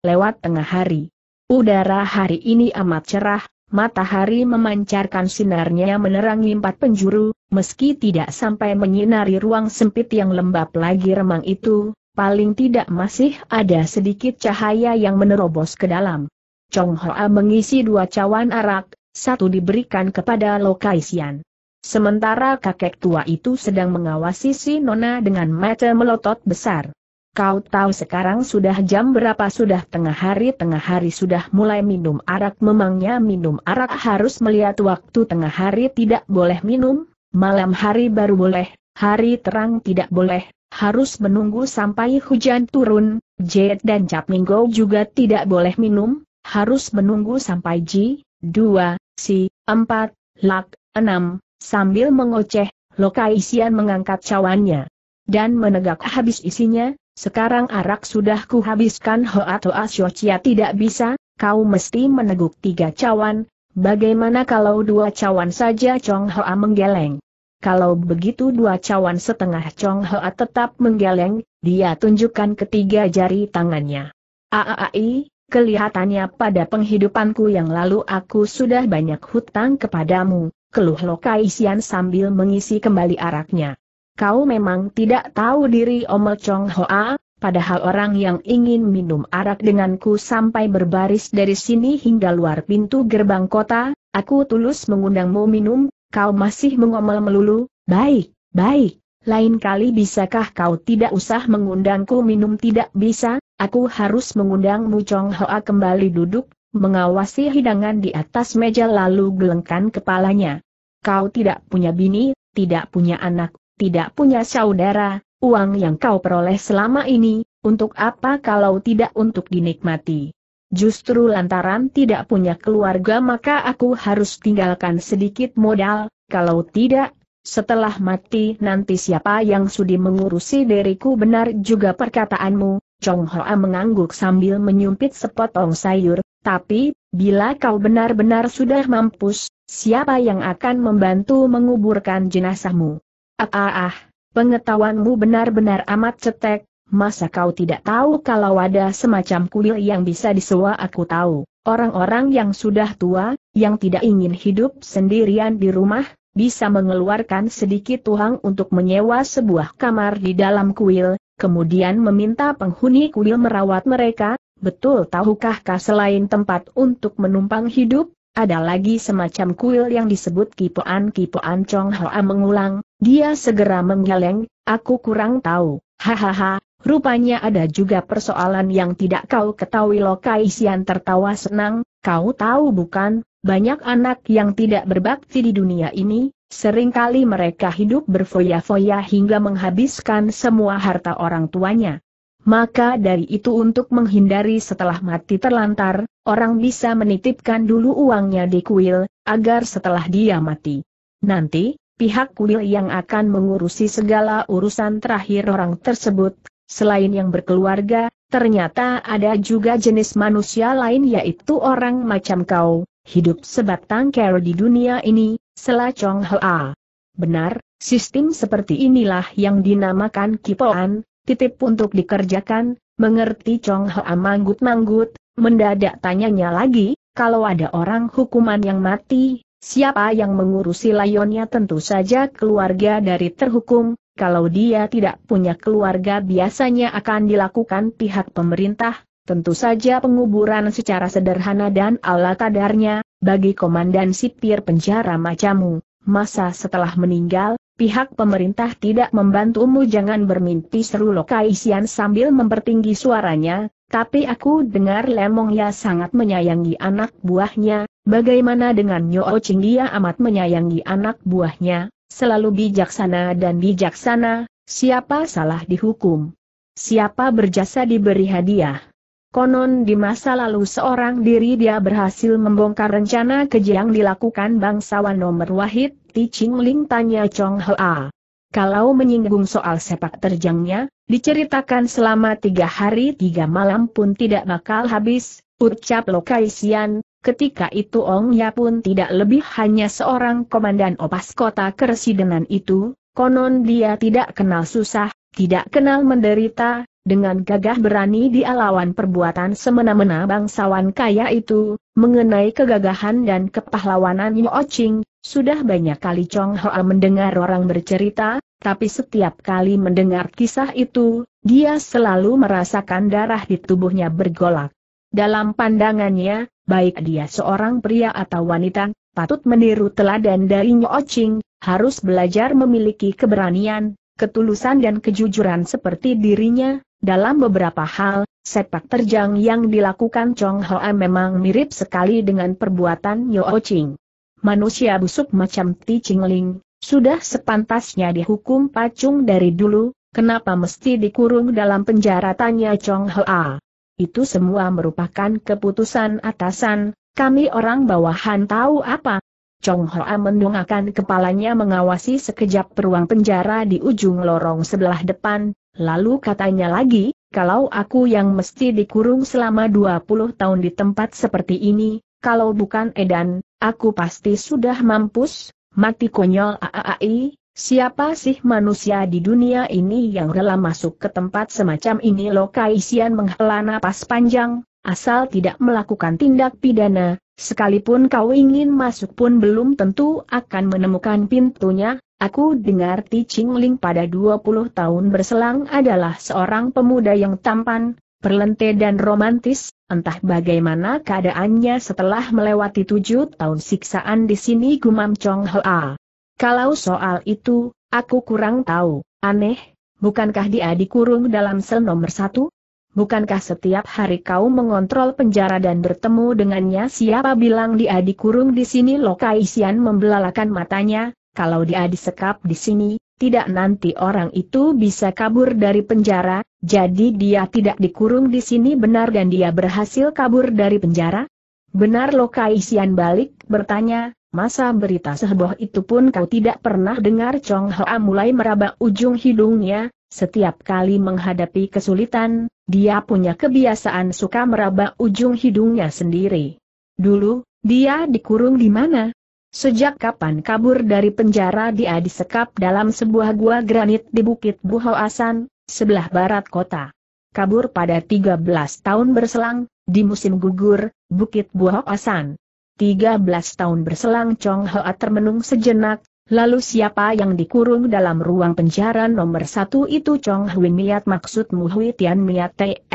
lewat tengah hari. Udara hari ini amat cerah, matahari memancarkan sinarnya menerangi empat penjuru, meski tidak sampai menyinari ruang sempit yang lembab lagi remang itu, paling tidak masih ada sedikit cahaya yang menerobos ke dalam. Chong Hoa mengisi dua cawan arak, satu diberikan kepada Lokaisian. Sementara kakek tua itu sedang mengawasi si Nona dengan mata melotot besar. Kau tahu sekarang sudah jam berapa sudah tengah hari tengah hari sudah mulai minum arak memangnya minum arak harus melihat waktu tengah hari tidak boleh minum, malam hari baru boleh, hari terang tidak boleh, harus menunggu sampai hujan turun, Jet dan Cap minggu juga tidak boleh minum, harus menunggu sampai Ji, dua Si, empat Lak, enam. Sambil mengoceh, Lokaisian mengangkat cawannya. Dan menegak habis isinya, sekarang arak sudah kuhabiskan Hoa atau Shochia tidak bisa, kau mesti meneguk tiga cawan, bagaimana kalau dua cawan saja Chong Hoa menggeleng. Kalau begitu dua cawan setengah Chong Hoa tetap menggeleng, dia tunjukkan ketiga jari tangannya. Aai, kelihatannya pada penghidupanku yang lalu aku sudah banyak hutang kepadamu, keluh Lokai Xian sambil mengisi kembali araknya. Kau memang tidak tahu diri Omel Chong Hoa, padahal orang yang ingin minum arak denganku sampai berbaris dari sini hingga luar pintu gerbang kota, aku tulus mengundangmu minum, kau masih mengomel melulu, baik, baik. Lain kali bisakah kau tidak usah mengundangku minum tidak bisa, aku harus mengundangmu Chong Hoa kembali duduk, mengawasi hidangan di atas meja lalu gelengkan kepalanya. Kau tidak punya bini, tidak punya anak, tidak punya saudara, uang yang kau peroleh selama ini, untuk apa kalau tidak untuk dinikmati? Justru lantaran tidak punya keluarga maka aku harus tinggalkan sedikit modal, kalau tidak, setelah mati nanti siapa yang sudi mengurusi diriku benar juga perkataanmu, Chong Hoa mengangguk sambil menyumpit sepotong sayur, tapi, bila kau benar-benar sudah mampus, siapa yang akan membantu menguburkan jenazahmu? Ah ah ah, pengetahuanmu benar-benar amat cetek, masa kau tidak tahu kalau ada semacam kuil yang bisa disewa aku tahu. Orang-orang yang sudah tua, yang tidak ingin hidup sendirian di rumah, bisa mengeluarkan sedikit uang untuk menyewa sebuah kamar di dalam kuil, kemudian meminta penghuni kuil merawat mereka, Betul tahukah kah selain tempat untuk menumpang hidup, ada lagi semacam kuil yang disebut kipoan-kipoan Chong Hoa mengulang, dia segera menggeleng, aku kurang tahu, hahaha, rupanya ada juga persoalan yang tidak kau ketahui Lokaisian tertawa senang, kau tahu bukan, banyak anak yang tidak berbakti di dunia ini, seringkali mereka hidup berfoya-foya hingga menghabiskan semua harta orang tuanya. Maka dari itu untuk menghindari setelah mati terlantar, orang bisa menitipkan dulu uangnya di kuil, agar setelah dia mati. Nanti, pihak kuil yang akan mengurusi segala urusan terakhir orang tersebut, selain yang berkeluarga, ternyata ada juga jenis manusia lain yaitu orang macam kau, hidup sebatang kara di dunia ini, selacong hea. Benar, sistem seperti inilah yang dinamakan kipoan, titip untuk dikerjakan, mengerti Chong Hoa manggut-manggut, mendadak tanyanya lagi, kalau ada orang hukuman yang mati, siapa yang mengurusi layonnya tentu saja keluarga dari terhukum, kalau dia tidak punya keluarga biasanya akan dilakukan pihak pemerintah, tentu saja penguburan secara sederhana dan ala kadarnya, bagi komandan sipir penjara macamu. Masa setelah meninggal, pihak pemerintah tidak membantumu jangan bermimpi seru Lokaisian sambil mempertinggi suaranya, tapi aku dengar Lemong ya sangat menyayangi anak buahnya, bagaimana dengan Nyo Ching dia amat menyayangi anak buahnya, selalu bijaksana dan bijaksana, siapa salah dihukum. Siapa berjasa diberi hadiah. Konon di masa lalu seorang diri dia berhasil membongkar rencana keji yang dilakukan bangsawan nomor Wahid, Ti Ching Ling tanya Chong Hoa. Kalau menyinggung soal sepak terjangnya, diceritakan selama tiga hari tiga malam pun tidak bakal habis, ucap Lokaisian, ketika itu Ong Ya pun tidak lebih hanya seorang komandan opas kota keresidenan itu, konon dia tidak kenal susah, tidak kenal menderita, dengan gagah berani dia lawan perbuatan semena-mena bangsawan kaya itu, mengenai kegagahan dan kepahlawanan Yo Ching, sudah banyak kali Chong Hoa mendengar orang bercerita, tapi setiap kali mendengar kisah itu, dia selalu merasakan darah di tubuhnya bergolak. Dalam pandangannya, baik dia seorang pria atau wanita, patut meniru teladan dari Nyo Ching, harus belajar memiliki keberanian, ketulusan dan kejujuran seperti dirinya, dalam beberapa hal, sepak terjang yang dilakukan Chong Hoa memang mirip sekali dengan perbuatan Nyo Ching manusia busuk macam Ti Chingling, sudah sepantasnya dihukum pacung dari dulu, kenapa mesti dikurung dalam penjara tanya Chong Hoa. Itu semua merupakan keputusan atasan, kami orang bawahan tahu apa. Chong Hoa mendongakkan kepalanya mengawasi sekejap peruang penjara di ujung lorong sebelah depan, lalu katanya lagi, kalau aku yang mesti dikurung selama 20 tahun di tempat seperti ini, kalau bukan Edan, aku pasti sudah mampus, mati konyol AAI, siapa sih manusia di dunia ini yang rela masuk ke tempat semacam ini Lo kaisian menghela napas panjang, asal tidak melakukan tindak pidana, sekalipun kau ingin masuk pun belum tentu akan menemukan pintunya, Aku dengar Ti Ching Ling pada 20 tahun berselang adalah seorang pemuda yang tampan, perlente dan romantis, entah bagaimana keadaannya setelah melewati tujuh tahun siksaan di sini gumam Chong Hoa. Kalau soal itu, aku kurang tahu, aneh, bukankah dia dikurung dalam sel nomor satu? Bukankah setiap hari kau mengontrol penjara dan bertemu dengannya siapa bilang dia dikurung di sini Lokaisian membelalakan matanya, kalau dia disekap di sini, tidak nanti orang itu bisa kabur dari penjara, jadi dia tidak dikurung di sini benar dan dia berhasil kabur dari penjara? Benar lo Kaisian balik, bertanya, masa berita seheboh itu pun kau tidak pernah dengar Chong Hoa mulai meraba ujung hidungnya, setiap kali menghadapi kesulitan, dia punya kebiasaan suka meraba ujung hidungnya sendiri. Dulu, dia dikurung di mana? Sejak kapan kabur dari penjara dia disekap dalam sebuah gua granit di Bukit Buhoasan, sebelah barat kota. Kabur pada 13 tahun berselang, di musim gugur, Bukit Buhoasan. 13 tahun berselang Chong Hoa termenung sejenak, lalu siapa yang dikurung dalam ruang penjara nomor satu itu Chong Hui Miat maksudmu Hui Tian Miat Te,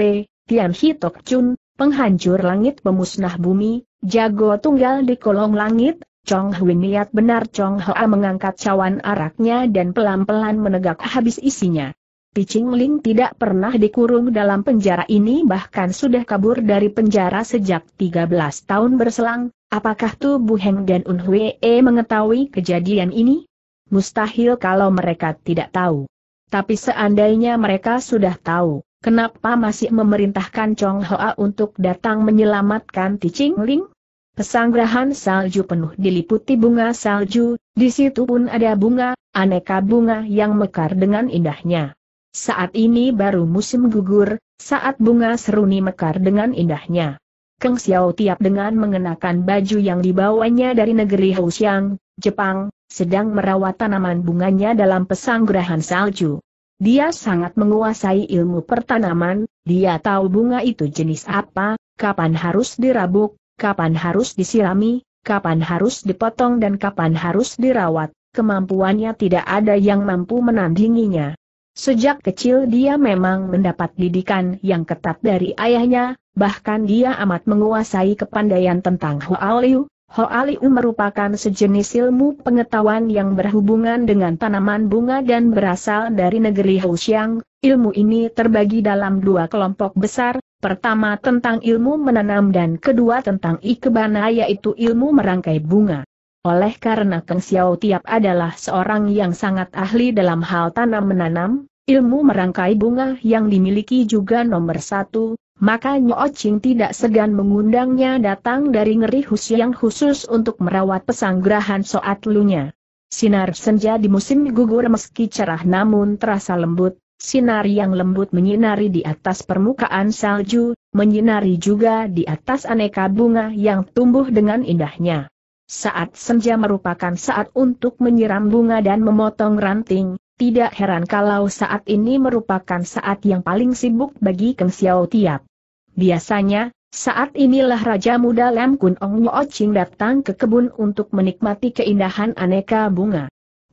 Tian Hitok Chun, penghancur langit pemusnah bumi, jago tunggal di kolong langit, Chong Hui niat benar Chong Hoa mengangkat cawan araknya dan pelan-pelan menegak habis isinya. Piching Ling tidak pernah dikurung dalam penjara ini bahkan sudah kabur dari penjara sejak 13 tahun berselang, apakah Tu Bu Heng dan Un Hwee mengetahui kejadian ini? Mustahil kalau mereka tidak tahu. Tapi seandainya mereka sudah tahu, kenapa masih memerintahkan Chong Hoa untuk datang menyelamatkan Ticing Ling? Pesanggrahan salju penuh diliputi bunga salju, di situ pun ada bunga, aneka bunga yang mekar dengan indahnya. Saat ini baru musim gugur, saat bunga seruni mekar dengan indahnya. Kang Xiao tiap dengan mengenakan baju yang dibawanya dari negeri Houxiang, Jepang, sedang merawat tanaman bunganya dalam pesanggrahan salju. Dia sangat menguasai ilmu pertanaman, dia tahu bunga itu jenis apa, kapan harus dirabuk, kapan harus disirami, kapan harus dipotong dan kapan harus dirawat, kemampuannya tidak ada yang mampu menandinginya. Sejak kecil dia memang mendapat didikan yang ketat dari ayahnya, bahkan dia amat menguasai kepandaian tentang Hoaliu. Hoaliu merupakan sejenis ilmu pengetahuan yang berhubungan dengan tanaman bunga dan berasal dari negeri Houxiang. Ilmu ini terbagi dalam dua kelompok besar, Pertama tentang ilmu menanam dan kedua tentang ikebana yaitu ilmu merangkai bunga. Oleh karena Kang Xiao Tiap adalah seorang yang sangat ahli dalam hal tanam menanam, ilmu merangkai bunga yang dimiliki juga nomor satu, maka Nyo Ching tidak segan mengundangnya datang dari ngeri hus yang khusus untuk merawat pesanggrahan soat lunya. Sinar senja di musim gugur meski cerah namun terasa lembut, sinar yang lembut menyinari di atas permukaan salju, menyinari juga di atas aneka bunga yang tumbuh dengan indahnya. Saat senja merupakan saat untuk menyiram bunga dan memotong ranting, tidak heran kalau saat ini merupakan saat yang paling sibuk bagi Keng Xiao Tiap. Biasanya, saat inilah Raja Muda Lam Kun Ong Nyo Ching datang ke kebun untuk menikmati keindahan aneka bunga.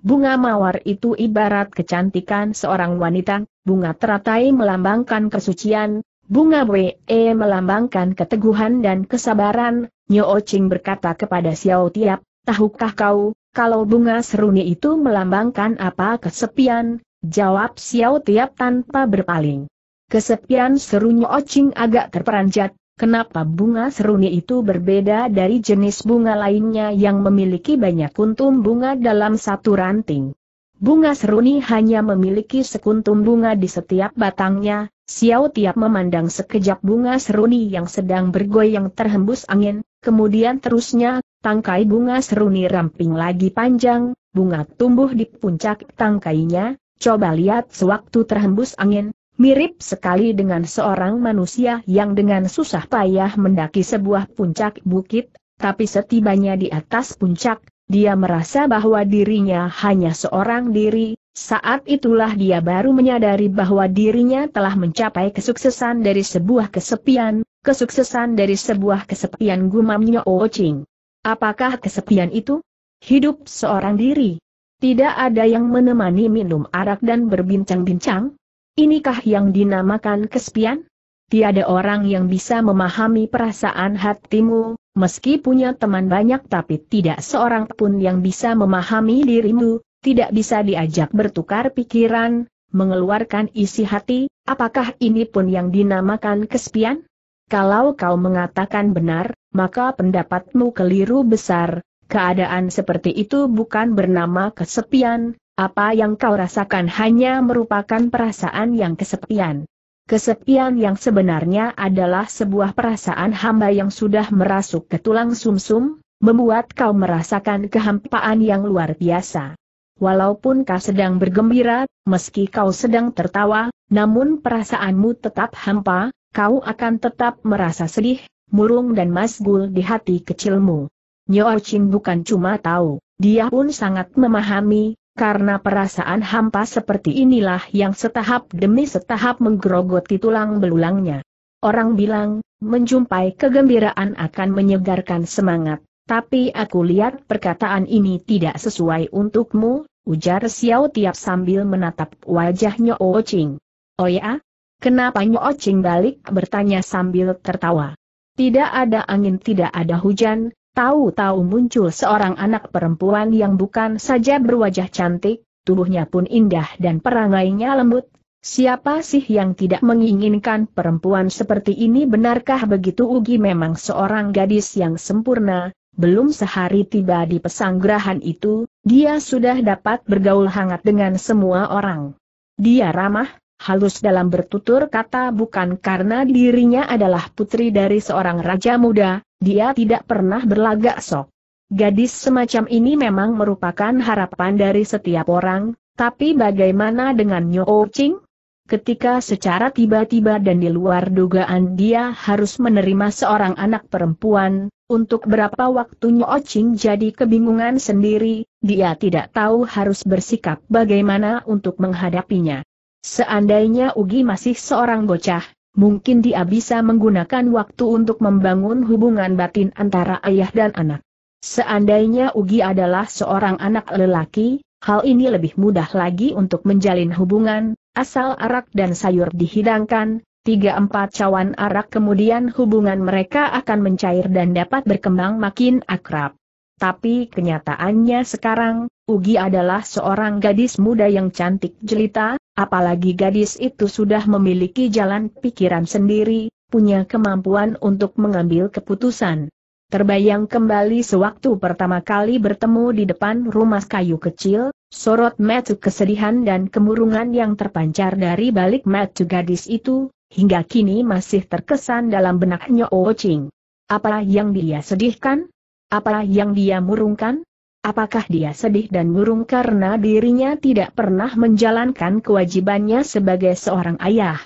Bunga mawar itu ibarat kecantikan seorang wanita, bunga teratai melambangkan kesucian, bunga we melambangkan keteguhan dan kesabaran, Nyo Ching berkata kepada Xiao Tiap, tahukah kau, kalau bunga seruni itu melambangkan apa kesepian, jawab Xiao Tiap tanpa berpaling. Kesepian serunya Ocing agak terperanjat, kenapa bunga seruni itu berbeda dari jenis bunga lainnya yang memiliki banyak kuntum bunga dalam satu ranting. Bunga seruni hanya memiliki sekuntum bunga di setiap batangnya, Xiao Tiap memandang sekejap bunga seruni yang sedang bergoyang terhembus angin, kemudian terusnya, tangkai bunga seruni ramping lagi panjang, bunga tumbuh di puncak tangkainya, coba lihat sewaktu terhembus angin, Mirip sekali dengan seorang manusia yang dengan susah payah mendaki sebuah puncak bukit, tapi setibanya di atas puncak, dia merasa bahwa dirinya hanya seorang diri, saat itulah dia baru menyadari bahwa dirinya telah mencapai kesuksesan dari sebuah kesepian, kesuksesan dari sebuah kesepian gumamnya Ocing. Apakah kesepian itu? Hidup seorang diri. Tidak ada yang menemani minum arak dan berbincang-bincang, Inikah yang dinamakan kesepian? Tiada orang yang bisa memahami perasaan hatimu, meski punya teman banyak tapi tidak seorang pun yang bisa memahami dirimu, tidak bisa diajak bertukar pikiran, mengeluarkan isi hati, apakah ini pun yang dinamakan kesepian? Kalau kau mengatakan benar, maka pendapatmu keliru besar, keadaan seperti itu bukan bernama kesepian, apa yang kau rasakan hanya merupakan perasaan yang kesepian. Kesepian yang sebenarnya adalah sebuah perasaan hamba yang sudah merasuk ke tulang sumsum, membuat kau merasakan kehampaan yang luar biasa. Walaupun kau sedang bergembira, meski kau sedang tertawa, namun perasaanmu tetap hampa, kau akan tetap merasa sedih, murung dan masgul di hati kecilmu. Nyo Chin bukan cuma tahu, dia pun sangat memahami karena perasaan hampa seperti inilah yang setahap demi setahap menggerogoti tulang belulangnya. Orang bilang, menjumpai kegembiraan akan menyegarkan semangat, tapi aku lihat perkataan ini tidak sesuai untukmu, ujar Xiao Tiap sambil menatap wajah Nyo Ching. Oh ya? Kenapa Nyo Ching balik bertanya sambil tertawa. Tidak ada angin tidak ada hujan, Tahu-tahu muncul seorang anak perempuan yang bukan saja berwajah cantik, tubuhnya pun indah dan perangainya lembut. Siapa sih yang tidak menginginkan perempuan seperti ini benarkah begitu Ugi memang seorang gadis yang sempurna, belum sehari tiba di pesanggrahan itu, dia sudah dapat bergaul hangat dengan semua orang. Dia ramah, halus dalam bertutur kata bukan karena dirinya adalah putri dari seorang raja muda, dia tidak pernah berlagak sok. Gadis semacam ini memang merupakan harapan dari setiap orang, tapi bagaimana dengan Nyo oh Ching? ketika secara tiba-tiba dan di luar dugaan dia harus menerima seorang anak perempuan, untuk berapa waktunya Ocing oh jadi kebingungan sendiri, dia tidak tahu harus bersikap bagaimana untuk menghadapinya. Seandainya Ugi masih seorang bocah, mungkin dia bisa menggunakan waktu untuk membangun hubungan batin antara ayah dan anak. Seandainya Ugi adalah seorang anak lelaki, hal ini lebih mudah lagi untuk menjalin hubungan, asal arak dan sayur dihidangkan, tiga empat cawan arak kemudian hubungan mereka akan mencair dan dapat berkembang makin akrab. Tapi kenyataannya sekarang, Ugi adalah seorang gadis muda yang cantik jelita, Apalagi gadis itu sudah memiliki jalan pikiran sendiri, punya kemampuan untuk mengambil keputusan. Terbayang kembali sewaktu pertama kali bertemu di depan rumah kayu kecil, sorot mata kesedihan dan kemurungan yang terpancar dari balik mata gadis itu, hingga kini masih terkesan dalam benaknya Oching. Apa yang dia sedihkan? Apa yang dia murungkan? Apakah dia sedih dan murung karena dirinya tidak pernah menjalankan kewajibannya sebagai seorang ayah?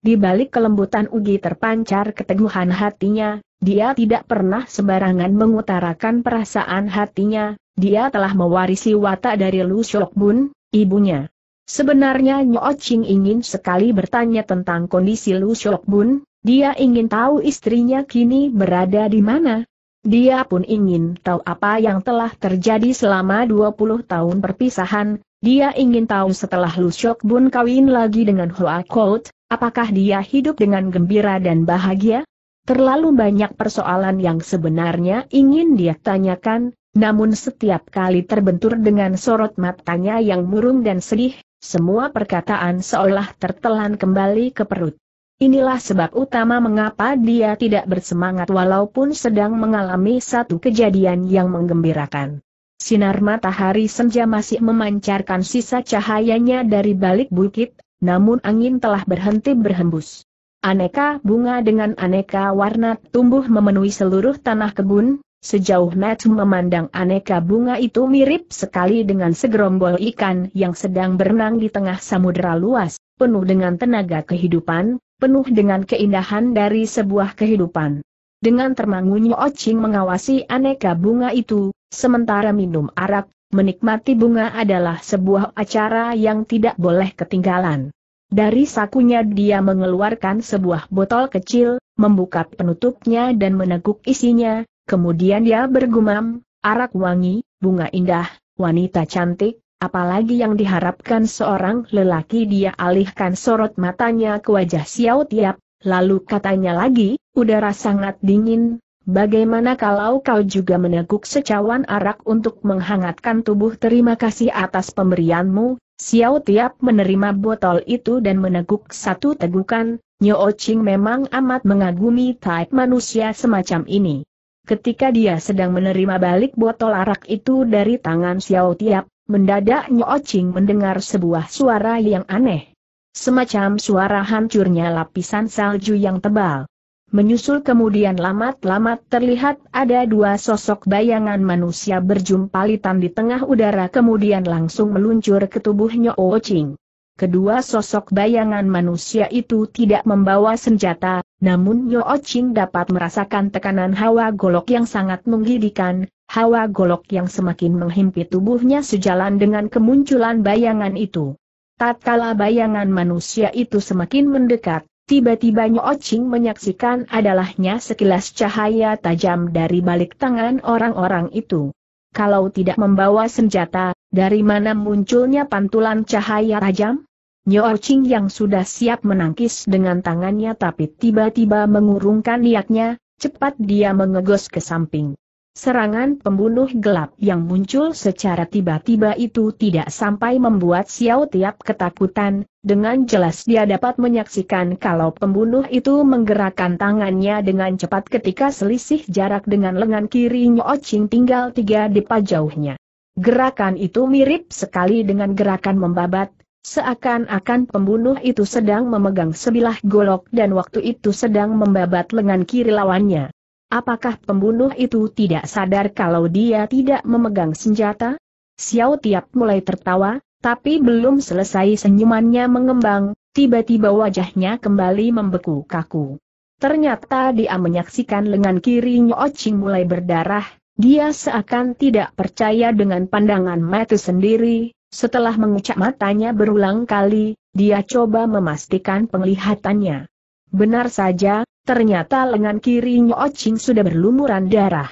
Di balik kelembutan Ugi terpancar keteguhan hatinya, dia tidak pernah sembarangan mengutarakan perasaan hatinya, dia telah mewarisi watak dari Lu Shok Bun, ibunya. Sebenarnya Nyo Ching ingin sekali bertanya tentang kondisi Lu Shok Bun, dia ingin tahu istrinya kini berada di mana, dia pun ingin tahu apa yang telah terjadi selama 20 tahun perpisahan, dia ingin tahu setelah Lu Shok Bun kawin lagi dengan Hoa Kout, apakah dia hidup dengan gembira dan bahagia? Terlalu banyak persoalan yang sebenarnya ingin dia tanyakan, namun setiap kali terbentur dengan sorot matanya yang murung dan sedih, semua perkataan seolah tertelan kembali ke perut. Inilah sebab utama mengapa dia tidak bersemangat walaupun sedang mengalami satu kejadian yang menggembirakan. Sinar matahari senja masih memancarkan sisa cahayanya dari balik bukit, namun angin telah berhenti berhembus. Aneka bunga dengan aneka warna tumbuh memenuhi seluruh tanah kebun, sejauh Matsu memandang aneka bunga itu mirip sekali dengan segerombol ikan yang sedang berenang di tengah samudera luas, penuh dengan tenaga kehidupan, penuh dengan keindahan dari sebuah kehidupan. Dengan termangunyi Ocing oh mengawasi aneka bunga itu, sementara minum arak, menikmati bunga adalah sebuah acara yang tidak boleh ketinggalan. Dari sakunya dia mengeluarkan sebuah botol kecil, membuka penutupnya dan meneguk isinya, kemudian dia bergumam, arak wangi, bunga indah, wanita cantik, Apalagi yang diharapkan seorang lelaki dia alihkan sorot matanya ke wajah Xiao Tiap, lalu katanya lagi, udara sangat dingin, bagaimana kalau kau juga meneguk secawan arak untuk menghangatkan tubuh terima kasih atas pemberianmu, Xiao Tiap menerima botol itu dan meneguk satu tegukan, Nyo Ching memang amat mengagumi type manusia semacam ini. Ketika dia sedang menerima balik botol arak itu dari tangan Xiao Tiap, Mendadak Ching mendengar sebuah suara yang aneh. Semacam suara hancurnya lapisan salju yang tebal. Menyusul kemudian lamat-lamat terlihat ada dua sosok bayangan manusia berjumpalitan di tengah udara kemudian langsung meluncur ke tubuh Ching. Kedua sosok bayangan manusia itu tidak membawa senjata, namun Ching dapat merasakan tekanan hawa golok yang sangat menggidikan, Hawa golok yang semakin menghimpit tubuhnya sejalan dengan kemunculan bayangan itu. Tatkala bayangan manusia itu semakin mendekat, tiba-tiba Nyocing menyaksikan adalahnya sekilas cahaya tajam dari balik tangan orang-orang itu. Kalau tidak membawa senjata, dari mana munculnya pantulan cahaya tajam? Nyocing yang sudah siap menangkis dengan tangannya tapi tiba-tiba mengurungkan niatnya, cepat dia mengegos ke samping. Serangan pembunuh gelap yang muncul secara tiba-tiba itu tidak sampai membuat Xiao Tiap ketakutan, dengan jelas dia dapat menyaksikan kalau pembunuh itu menggerakkan tangannya dengan cepat ketika selisih jarak dengan lengan kiri Nyo Ching tinggal tiga depa jauhnya. Gerakan itu mirip sekali dengan gerakan membabat, seakan-akan pembunuh itu sedang memegang sebilah golok dan waktu itu sedang membabat lengan kiri lawannya. Apakah pembunuh itu tidak sadar kalau dia tidak memegang senjata? Xiao Tiap mulai tertawa, tapi belum selesai senyumannya mengembang, tiba-tiba wajahnya kembali membeku kaku. Ternyata dia menyaksikan lengan kiri Ching mulai berdarah, dia seakan tidak percaya dengan pandangan mata sendiri, setelah mengucap matanya berulang kali, dia coba memastikan penglihatannya. Benar saja, ternyata lengan kiri Nyocing sudah berlumuran darah.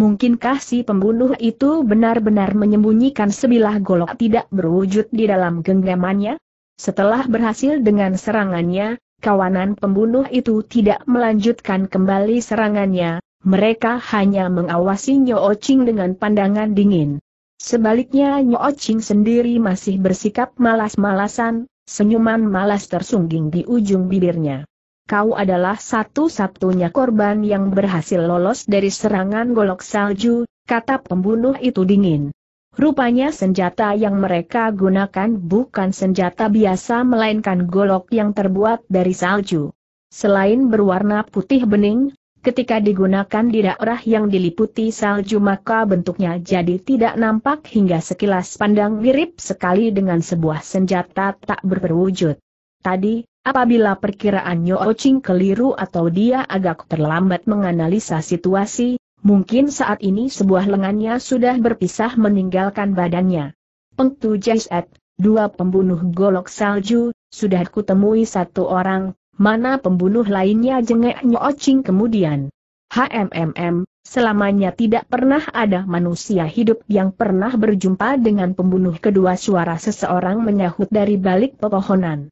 Mungkinkah si pembunuh itu benar-benar menyembunyikan sebilah golok tidak berwujud di dalam genggamannya? Setelah berhasil dengan serangannya, kawanan pembunuh itu tidak melanjutkan kembali serangannya, mereka hanya mengawasi Ching dengan pandangan dingin. Sebaliknya Ching sendiri masih bersikap malas-malasan, senyuman malas tersungging di ujung bibirnya kau adalah satu-satunya korban yang berhasil lolos dari serangan golok salju, kata pembunuh itu dingin. Rupanya senjata yang mereka gunakan bukan senjata biasa melainkan golok yang terbuat dari salju. Selain berwarna putih bening, ketika digunakan di daerah yang diliputi salju maka bentuknya jadi tidak nampak hingga sekilas pandang mirip sekali dengan sebuah senjata tak berwujud. Tadi, Apabila perkiraan Nyo Ching keliru atau dia agak terlambat menganalisa situasi, mungkin saat ini sebuah lengannya sudah berpisah meninggalkan badannya. Pengtu Jaisat, dua pembunuh golok salju, sudah kutemui satu orang, mana pembunuh lainnya jengek Nyo Ching kemudian. HMMM, selamanya tidak pernah ada manusia hidup yang pernah berjumpa dengan pembunuh kedua suara seseorang menyahut dari balik pepohonan.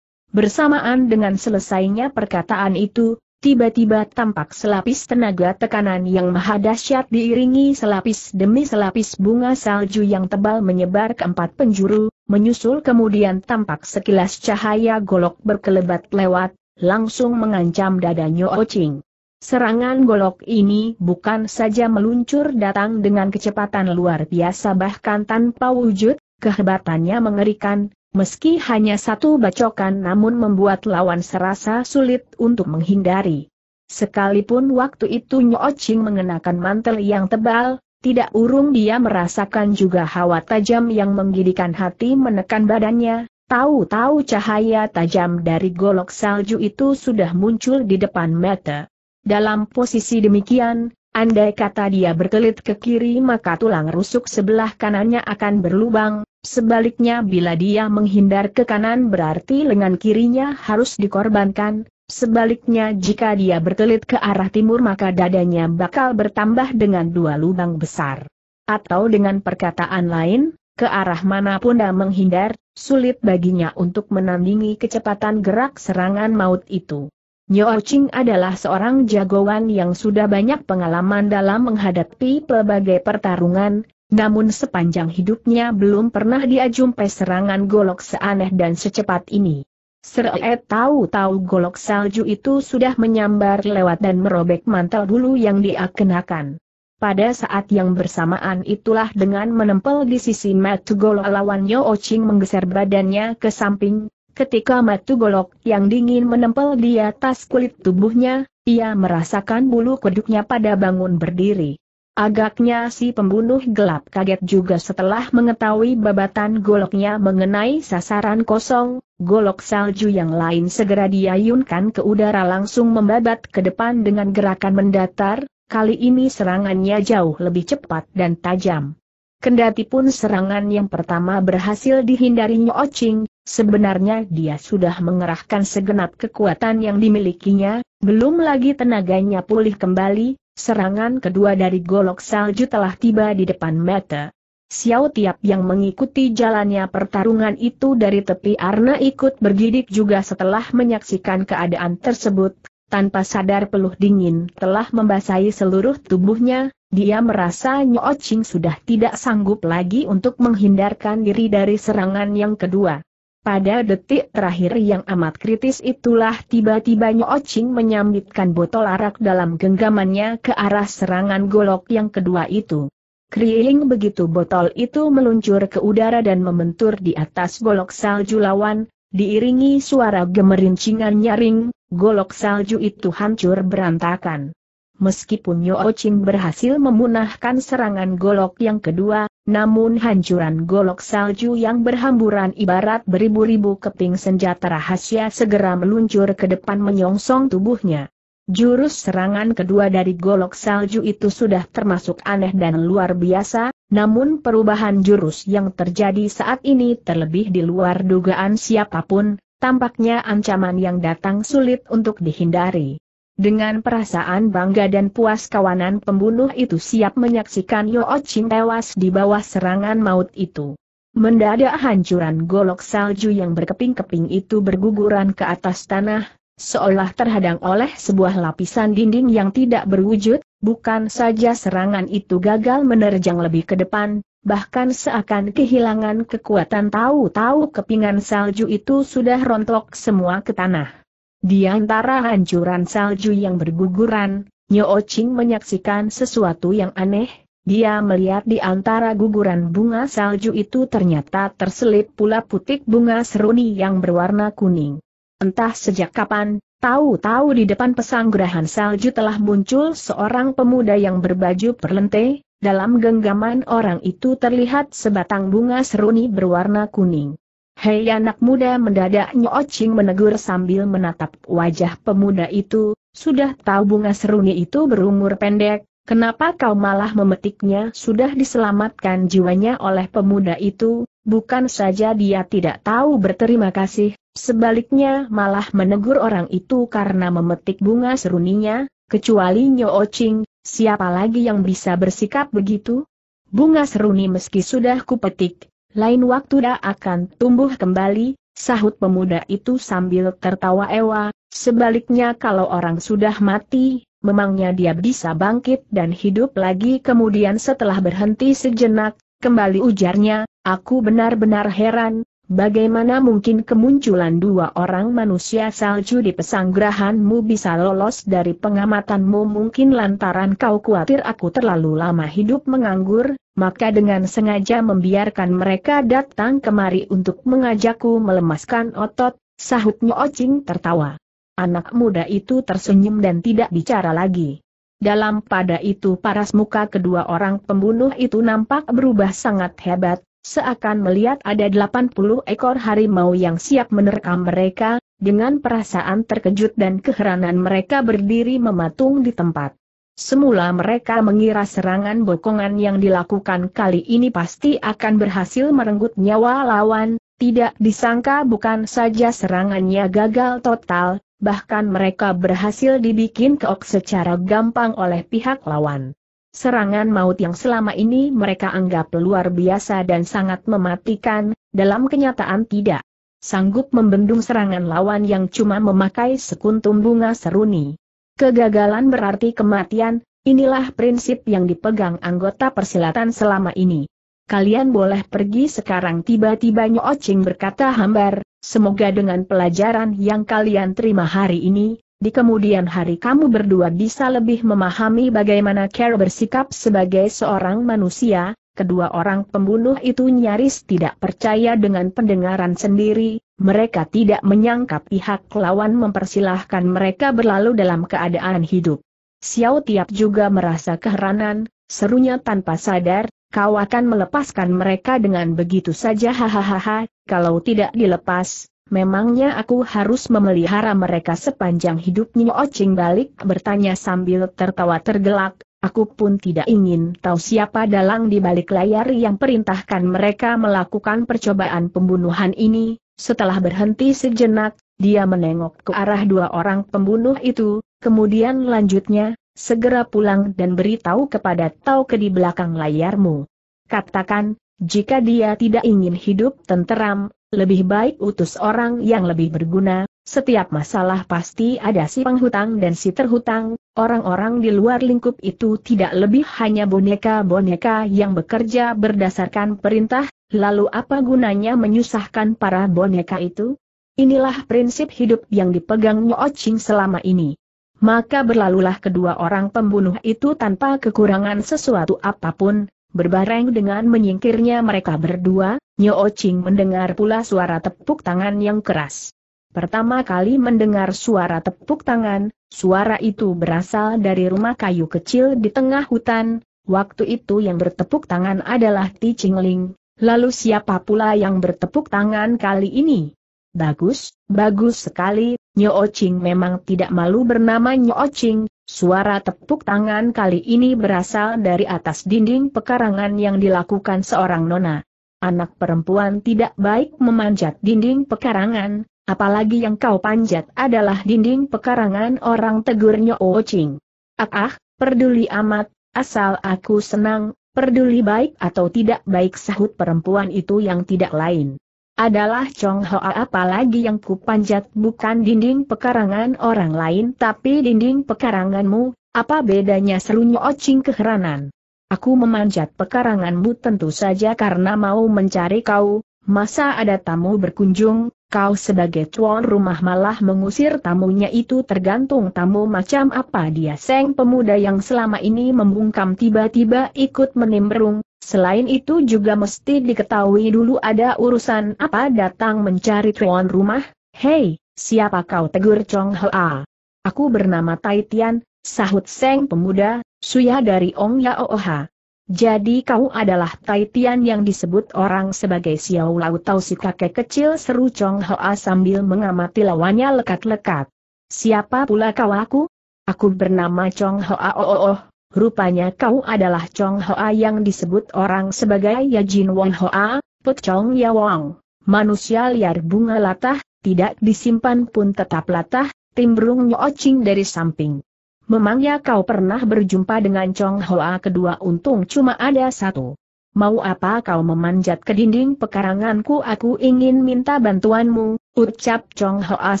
Bersamaan dengan selesainya perkataan itu, tiba-tiba tampak selapis tenaga tekanan yang maha dahsyat diiringi selapis demi selapis bunga salju yang tebal menyebar ke empat penjuru, menyusul kemudian tampak sekilas cahaya golok berkelebat lewat, langsung mengancam dada Nyo Ching. Serangan golok ini bukan saja meluncur datang dengan kecepatan luar biasa bahkan tanpa wujud, kehebatannya mengerikan, Meski hanya satu bacokan namun membuat lawan serasa sulit untuk menghindari. Sekalipun waktu itu Nyo Ching mengenakan mantel yang tebal, tidak urung dia merasakan juga hawa tajam yang menggidikan hati menekan badannya, tahu-tahu cahaya tajam dari golok salju itu sudah muncul di depan mata. Dalam posisi demikian, andai kata dia berkelit ke kiri maka tulang rusuk sebelah kanannya akan berlubang, Sebaliknya bila dia menghindar ke kanan berarti lengan kirinya harus dikorbankan, sebaliknya jika dia bertelit ke arah timur maka dadanya bakal bertambah dengan dua lubang besar. Atau dengan perkataan lain, ke arah mana dia menghindar, sulit baginya untuk menandingi kecepatan gerak serangan maut itu. Nyo Ching adalah seorang jagoan yang sudah banyak pengalaman dalam menghadapi pelbagai pertarungan, namun sepanjang hidupnya belum pernah dia jumpai serangan golok seaneh dan secepat ini. Seret tahu-tahu golok salju itu sudah menyambar lewat dan merobek mantel bulu yang dia kenakan. Pada saat yang bersamaan itulah dengan menempel di sisi Matu Golok lawan Yo Ching menggeser badannya ke samping, ketika Matu Golok yang dingin menempel di atas kulit tubuhnya, ia merasakan bulu kuduknya pada bangun berdiri. Agaknya si pembunuh gelap kaget juga setelah mengetahui babatan goloknya mengenai sasaran kosong, golok salju yang lain segera diayunkan ke udara langsung membabat ke depan dengan gerakan mendatar, kali ini serangannya jauh lebih cepat dan tajam. Kendati pun serangan yang pertama berhasil dihindarinya Ocing, sebenarnya dia sudah mengerahkan segenap kekuatan yang dimilikinya, belum lagi tenaganya pulih kembali, Serangan kedua dari golok salju telah tiba di depan mata. Xiao Tiap yang mengikuti jalannya pertarungan itu dari tepi Arna ikut bergidik juga setelah menyaksikan keadaan tersebut, tanpa sadar peluh dingin telah membasahi seluruh tubuhnya, dia merasa Nyo Ching sudah tidak sanggup lagi untuk menghindarkan diri dari serangan yang kedua. Pada detik terakhir yang amat kritis itulah tiba-tiba Ching menyambitkan botol arak dalam genggamannya ke arah serangan golok yang kedua itu. Kriing begitu botol itu meluncur ke udara dan membentur di atas golok salju lawan, diiringi suara gemerincingan nyaring, golok salju itu hancur berantakan. Meskipun Ching berhasil memunahkan serangan golok yang kedua, namun hancuran golok salju yang berhamburan ibarat beribu-ribu keping senjata rahasia segera meluncur ke depan menyongsong tubuhnya. Jurus serangan kedua dari golok salju itu sudah termasuk aneh dan luar biasa, namun perubahan jurus yang terjadi saat ini terlebih di luar dugaan siapapun, tampaknya ancaman yang datang sulit untuk dihindari. Dengan perasaan bangga dan puas kawanan pembunuh itu siap menyaksikan Yo oh Ching tewas di bawah serangan maut itu. Mendadak hancuran golok salju yang berkeping-keping itu berguguran ke atas tanah, seolah terhadang oleh sebuah lapisan dinding yang tidak berwujud, bukan saja serangan itu gagal menerjang lebih ke depan, bahkan seakan kehilangan kekuatan tahu-tahu kepingan salju itu sudah rontok semua ke tanah. Di antara hancuran salju yang berguguran, Nyo Ching menyaksikan sesuatu yang aneh, dia melihat di antara guguran bunga salju itu ternyata terselip pula putik bunga seruni yang berwarna kuning. Entah sejak kapan, tahu-tahu di depan pesanggerahan salju telah muncul seorang pemuda yang berbaju perlente, dalam genggaman orang itu terlihat sebatang bunga seruni berwarna kuning. Hei anak muda mendadak Ching menegur sambil menatap wajah pemuda itu, sudah tahu bunga seruni itu berumur pendek, kenapa kau malah memetiknya sudah diselamatkan jiwanya oleh pemuda itu, bukan saja dia tidak tahu berterima kasih, sebaliknya malah menegur orang itu karena memetik bunga seruninya, kecuali Ching, siapa lagi yang bisa bersikap begitu? Bunga seruni meski sudah kupetik, lain waktu dah akan tumbuh kembali, sahut pemuda itu sambil tertawa ewa, sebaliknya kalau orang sudah mati, memangnya dia bisa bangkit dan hidup lagi kemudian setelah berhenti sejenak, kembali ujarnya, aku benar-benar heran, bagaimana mungkin kemunculan dua orang manusia salju di pesanggrahanmu bisa lolos dari pengamatanmu mungkin lantaran kau khawatir aku terlalu lama hidup menganggur, maka dengan sengaja membiarkan mereka datang kemari untuk mengajakku melemaskan otot, sahutnya Ocing tertawa. Anak muda itu tersenyum dan tidak bicara lagi. Dalam pada itu paras muka kedua orang pembunuh itu nampak berubah sangat hebat, seakan melihat ada 80 ekor harimau yang siap menerkam mereka, dengan perasaan terkejut dan keheranan mereka berdiri mematung di tempat. Semula mereka mengira serangan bokongan yang dilakukan kali ini pasti akan berhasil merenggut nyawa lawan, tidak disangka bukan saja serangannya gagal total, bahkan mereka berhasil dibikin keok secara gampang oleh pihak lawan. Serangan maut yang selama ini mereka anggap luar biasa dan sangat mematikan, dalam kenyataan tidak sanggup membendung serangan lawan yang cuma memakai sekuntum bunga seruni. Kegagalan berarti kematian, inilah prinsip yang dipegang anggota persilatan selama ini. Kalian boleh pergi sekarang tiba-tiba Nyoocing berkata hambar, semoga dengan pelajaran yang kalian terima hari ini, di kemudian hari kamu berdua bisa lebih memahami bagaimana Care bersikap sebagai seorang manusia, kedua orang pembunuh itu nyaris tidak percaya dengan pendengaran sendiri, mereka tidak menyangka pihak lawan mempersilahkan mereka berlalu dalam keadaan hidup. Xiao Tiap juga merasa keheranan, serunya tanpa sadar, kau akan melepaskan mereka dengan begitu saja hahaha, kalau tidak dilepas, memangnya aku harus memelihara mereka sepanjang hidupnya Ocing balik bertanya sambil tertawa tergelak, Aku pun tidak ingin tahu siapa dalang di balik layar yang perintahkan mereka melakukan percobaan pembunuhan ini. Setelah berhenti sejenak, dia menengok ke arah dua orang pembunuh itu, kemudian lanjutnya, segera pulang dan beritahu kepada Tau ke di belakang layarmu. Katakan, jika dia tidak ingin hidup tenteram, lebih baik utus orang yang lebih berguna, setiap masalah pasti ada si penghutang dan si terhutang, orang-orang di luar lingkup itu tidak lebih hanya boneka-boneka yang bekerja berdasarkan perintah, lalu apa gunanya menyusahkan para boneka itu? Inilah prinsip hidup yang dipegang Nyo Ching selama ini. Maka berlalulah kedua orang pembunuh itu tanpa kekurangan sesuatu apapun, Berbareng dengan menyingkirnya mereka berdua, Nyo Ching mendengar pula suara tepuk tangan yang keras. Pertama kali mendengar suara tepuk tangan, suara itu berasal dari rumah kayu kecil di tengah hutan, waktu itu yang bertepuk tangan adalah Ti Qingling. lalu siapa pula yang bertepuk tangan kali ini? Bagus, bagus sekali, Nyo Ching memang tidak malu bernama Nyo Ching, suara tepuk tangan kali ini berasal dari atas dinding pekarangan yang dilakukan seorang nona. Anak perempuan tidak baik memanjat dinding pekarangan, Apalagi yang kau panjat adalah dinding pekarangan orang tegurnya Ouching. Ah ah, peduli amat, asal aku senang, peduli baik atau tidak baik sahut perempuan itu yang tidak lain. Adalah Chong Hoa apalagi yang kupanjat bukan dinding pekarangan orang lain tapi dinding pekaranganmu, apa bedanya serunya Ouching keheranan. Aku memanjat pekaranganmu tentu saja karena mau mencari kau, masa ada tamu berkunjung, kau sebagai tuan rumah malah mengusir tamunya itu tergantung tamu macam apa dia Seng pemuda yang selama ini membungkam tiba-tiba ikut menimbrung, selain itu juga mesti diketahui dulu ada urusan apa datang mencari tuan rumah, hei, siapa kau tegur Chong Hoa? Aku bernama Tai Tian, sahut Seng pemuda, suya dari Ong Ya Oha. Jadi kau adalah Tai yang disebut orang sebagai Xiao Lao Tau si kakek kecil seru Chong Hoa sambil mengamati lawannya lekat-lekat. Siapa pula kau aku? Aku bernama Chong Hoa oh oh oh, rupanya kau adalah Chong Hoa yang disebut orang sebagai Yajin Wong Hoa, Put Chong Ya Wong. Manusia liar bunga latah, tidak disimpan pun tetap latah, timbrung Ching dari samping. Memangnya kau pernah berjumpa dengan Chong Hoa kedua untung cuma ada satu. Mau apa kau memanjat ke dinding pekaranganku aku ingin minta bantuanmu, ucap Chong Hoa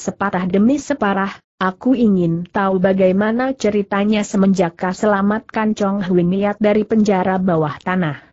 sepatah demi separah, aku ingin tahu bagaimana ceritanya semenjak kau selamatkan Chong Hui Miat dari penjara bawah tanah.